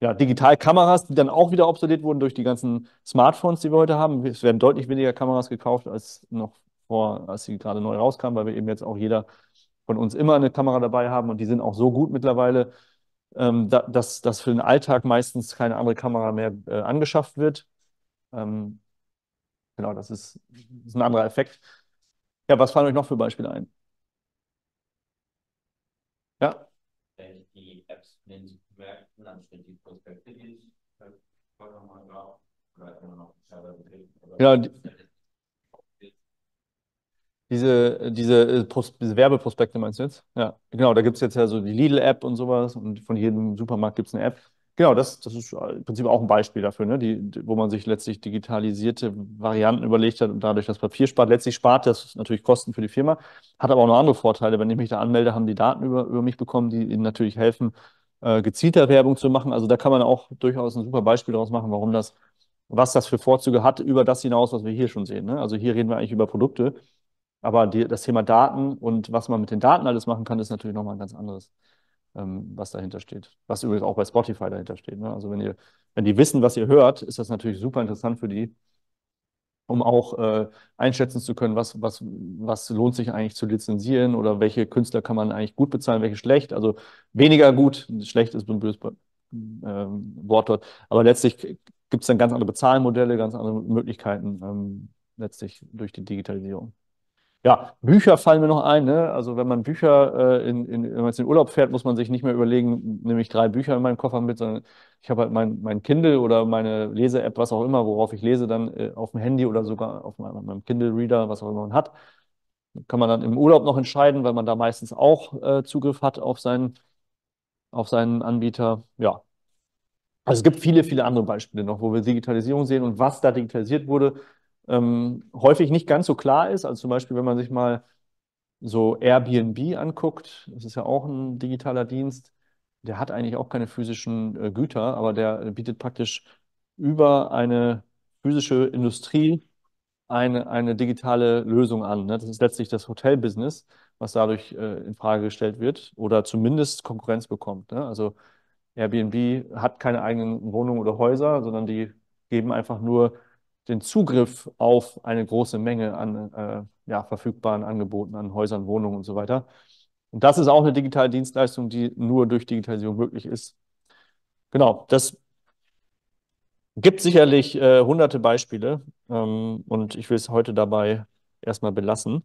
ja, Digitalkameras, die dann auch wieder obsolet wurden durch die ganzen Smartphones, die wir heute haben. Es werden deutlich weniger Kameras gekauft als noch vor, als sie gerade neu rauskamen, weil wir eben jetzt auch jeder von uns immer eine Kamera dabei haben und die sind auch so gut mittlerweile, ähm, da, dass, dass für den Alltag meistens keine andere Kamera mehr äh, angeschafft wird. Ähm, genau, das ist, ist ein anderer Effekt. Ja, was fallen euch noch für Beispiele ein? Ja? Wenn ich die Apps in den Supermärkten, dann steht die Prospekte, die ich äh, vorher mal drauf, oder halt immer noch Ja, die, diese, äh, diese, äh, diese Werbeprospekte meinst du jetzt? Ja, genau, da gibt es jetzt ja so die Lidl-App und sowas und von jedem Supermarkt gibt es eine App. Genau, das, das ist äh, im Prinzip auch ein Beispiel dafür, ne? die, wo man sich letztlich digitalisierte Varianten überlegt hat und dadurch das Papier spart. Letztlich spart das natürlich Kosten für die Firma, hat aber auch noch andere Vorteile. Wenn ich mich da anmelde, haben die Daten über, über mich bekommen, die ihnen natürlich helfen, äh, gezielter Werbung zu machen. Also da kann man auch durchaus ein super Beispiel daraus machen, warum das, was das für Vorzüge hat, über das hinaus, was wir hier schon sehen. Ne? Also hier reden wir eigentlich über Produkte, aber die, das Thema Daten und was man mit den Daten alles machen kann, ist natürlich nochmal ein ganz anderes ähm, was dahinter steht. Was übrigens auch bei Spotify dahinter steht. Ne? Also wenn ihr, wenn die wissen, was ihr hört, ist das natürlich super interessant für die, um auch äh, einschätzen zu können, was, was, was lohnt sich eigentlich zu lizenzieren oder welche Künstler kann man eigentlich gut bezahlen, welche schlecht. Also weniger gut, schlecht ist ein böses ähm, Wort dort, aber letztlich gibt es dann ganz andere Bezahlmodelle, ganz andere Möglichkeiten, ähm, letztlich durch die Digitalisierung. Ja, Bücher fallen mir noch ein. Ne? Also wenn man Bücher äh, in, in, wenn man jetzt in Urlaub fährt, muss man sich nicht mehr überlegen, nehme ich drei Bücher in meinem Koffer mit, sondern ich habe halt mein, mein Kindle oder meine Lese-App, was auch immer, worauf ich lese, dann äh, auf dem Handy oder sogar auf meinem, meinem Kindle-Reader, was auch immer man hat. Kann man dann im Urlaub noch entscheiden, weil man da meistens auch äh, Zugriff hat auf seinen, auf seinen Anbieter. Ja. Also es gibt viele, viele andere Beispiele noch, wo wir Digitalisierung sehen und was da digitalisiert wurde ähm, häufig nicht ganz so klar ist. Also zum Beispiel, wenn man sich mal so Airbnb anguckt, das ist ja auch ein digitaler Dienst, der hat eigentlich auch keine physischen äh, Güter, aber der bietet praktisch über eine physische Industrie eine, eine digitale Lösung an. Ne? Das ist letztlich das Hotelbusiness, was dadurch äh, in Frage gestellt wird oder zumindest Konkurrenz bekommt. Ne? Also Airbnb hat keine eigenen Wohnungen oder Häuser, sondern die geben einfach nur den Zugriff auf eine große Menge an äh, ja, verfügbaren Angeboten, an Häusern, Wohnungen und so weiter. Und das ist auch eine digitale Dienstleistung, die nur durch Digitalisierung möglich ist. Genau, das gibt sicherlich äh, hunderte Beispiele ähm, und ich will es heute dabei erstmal belassen.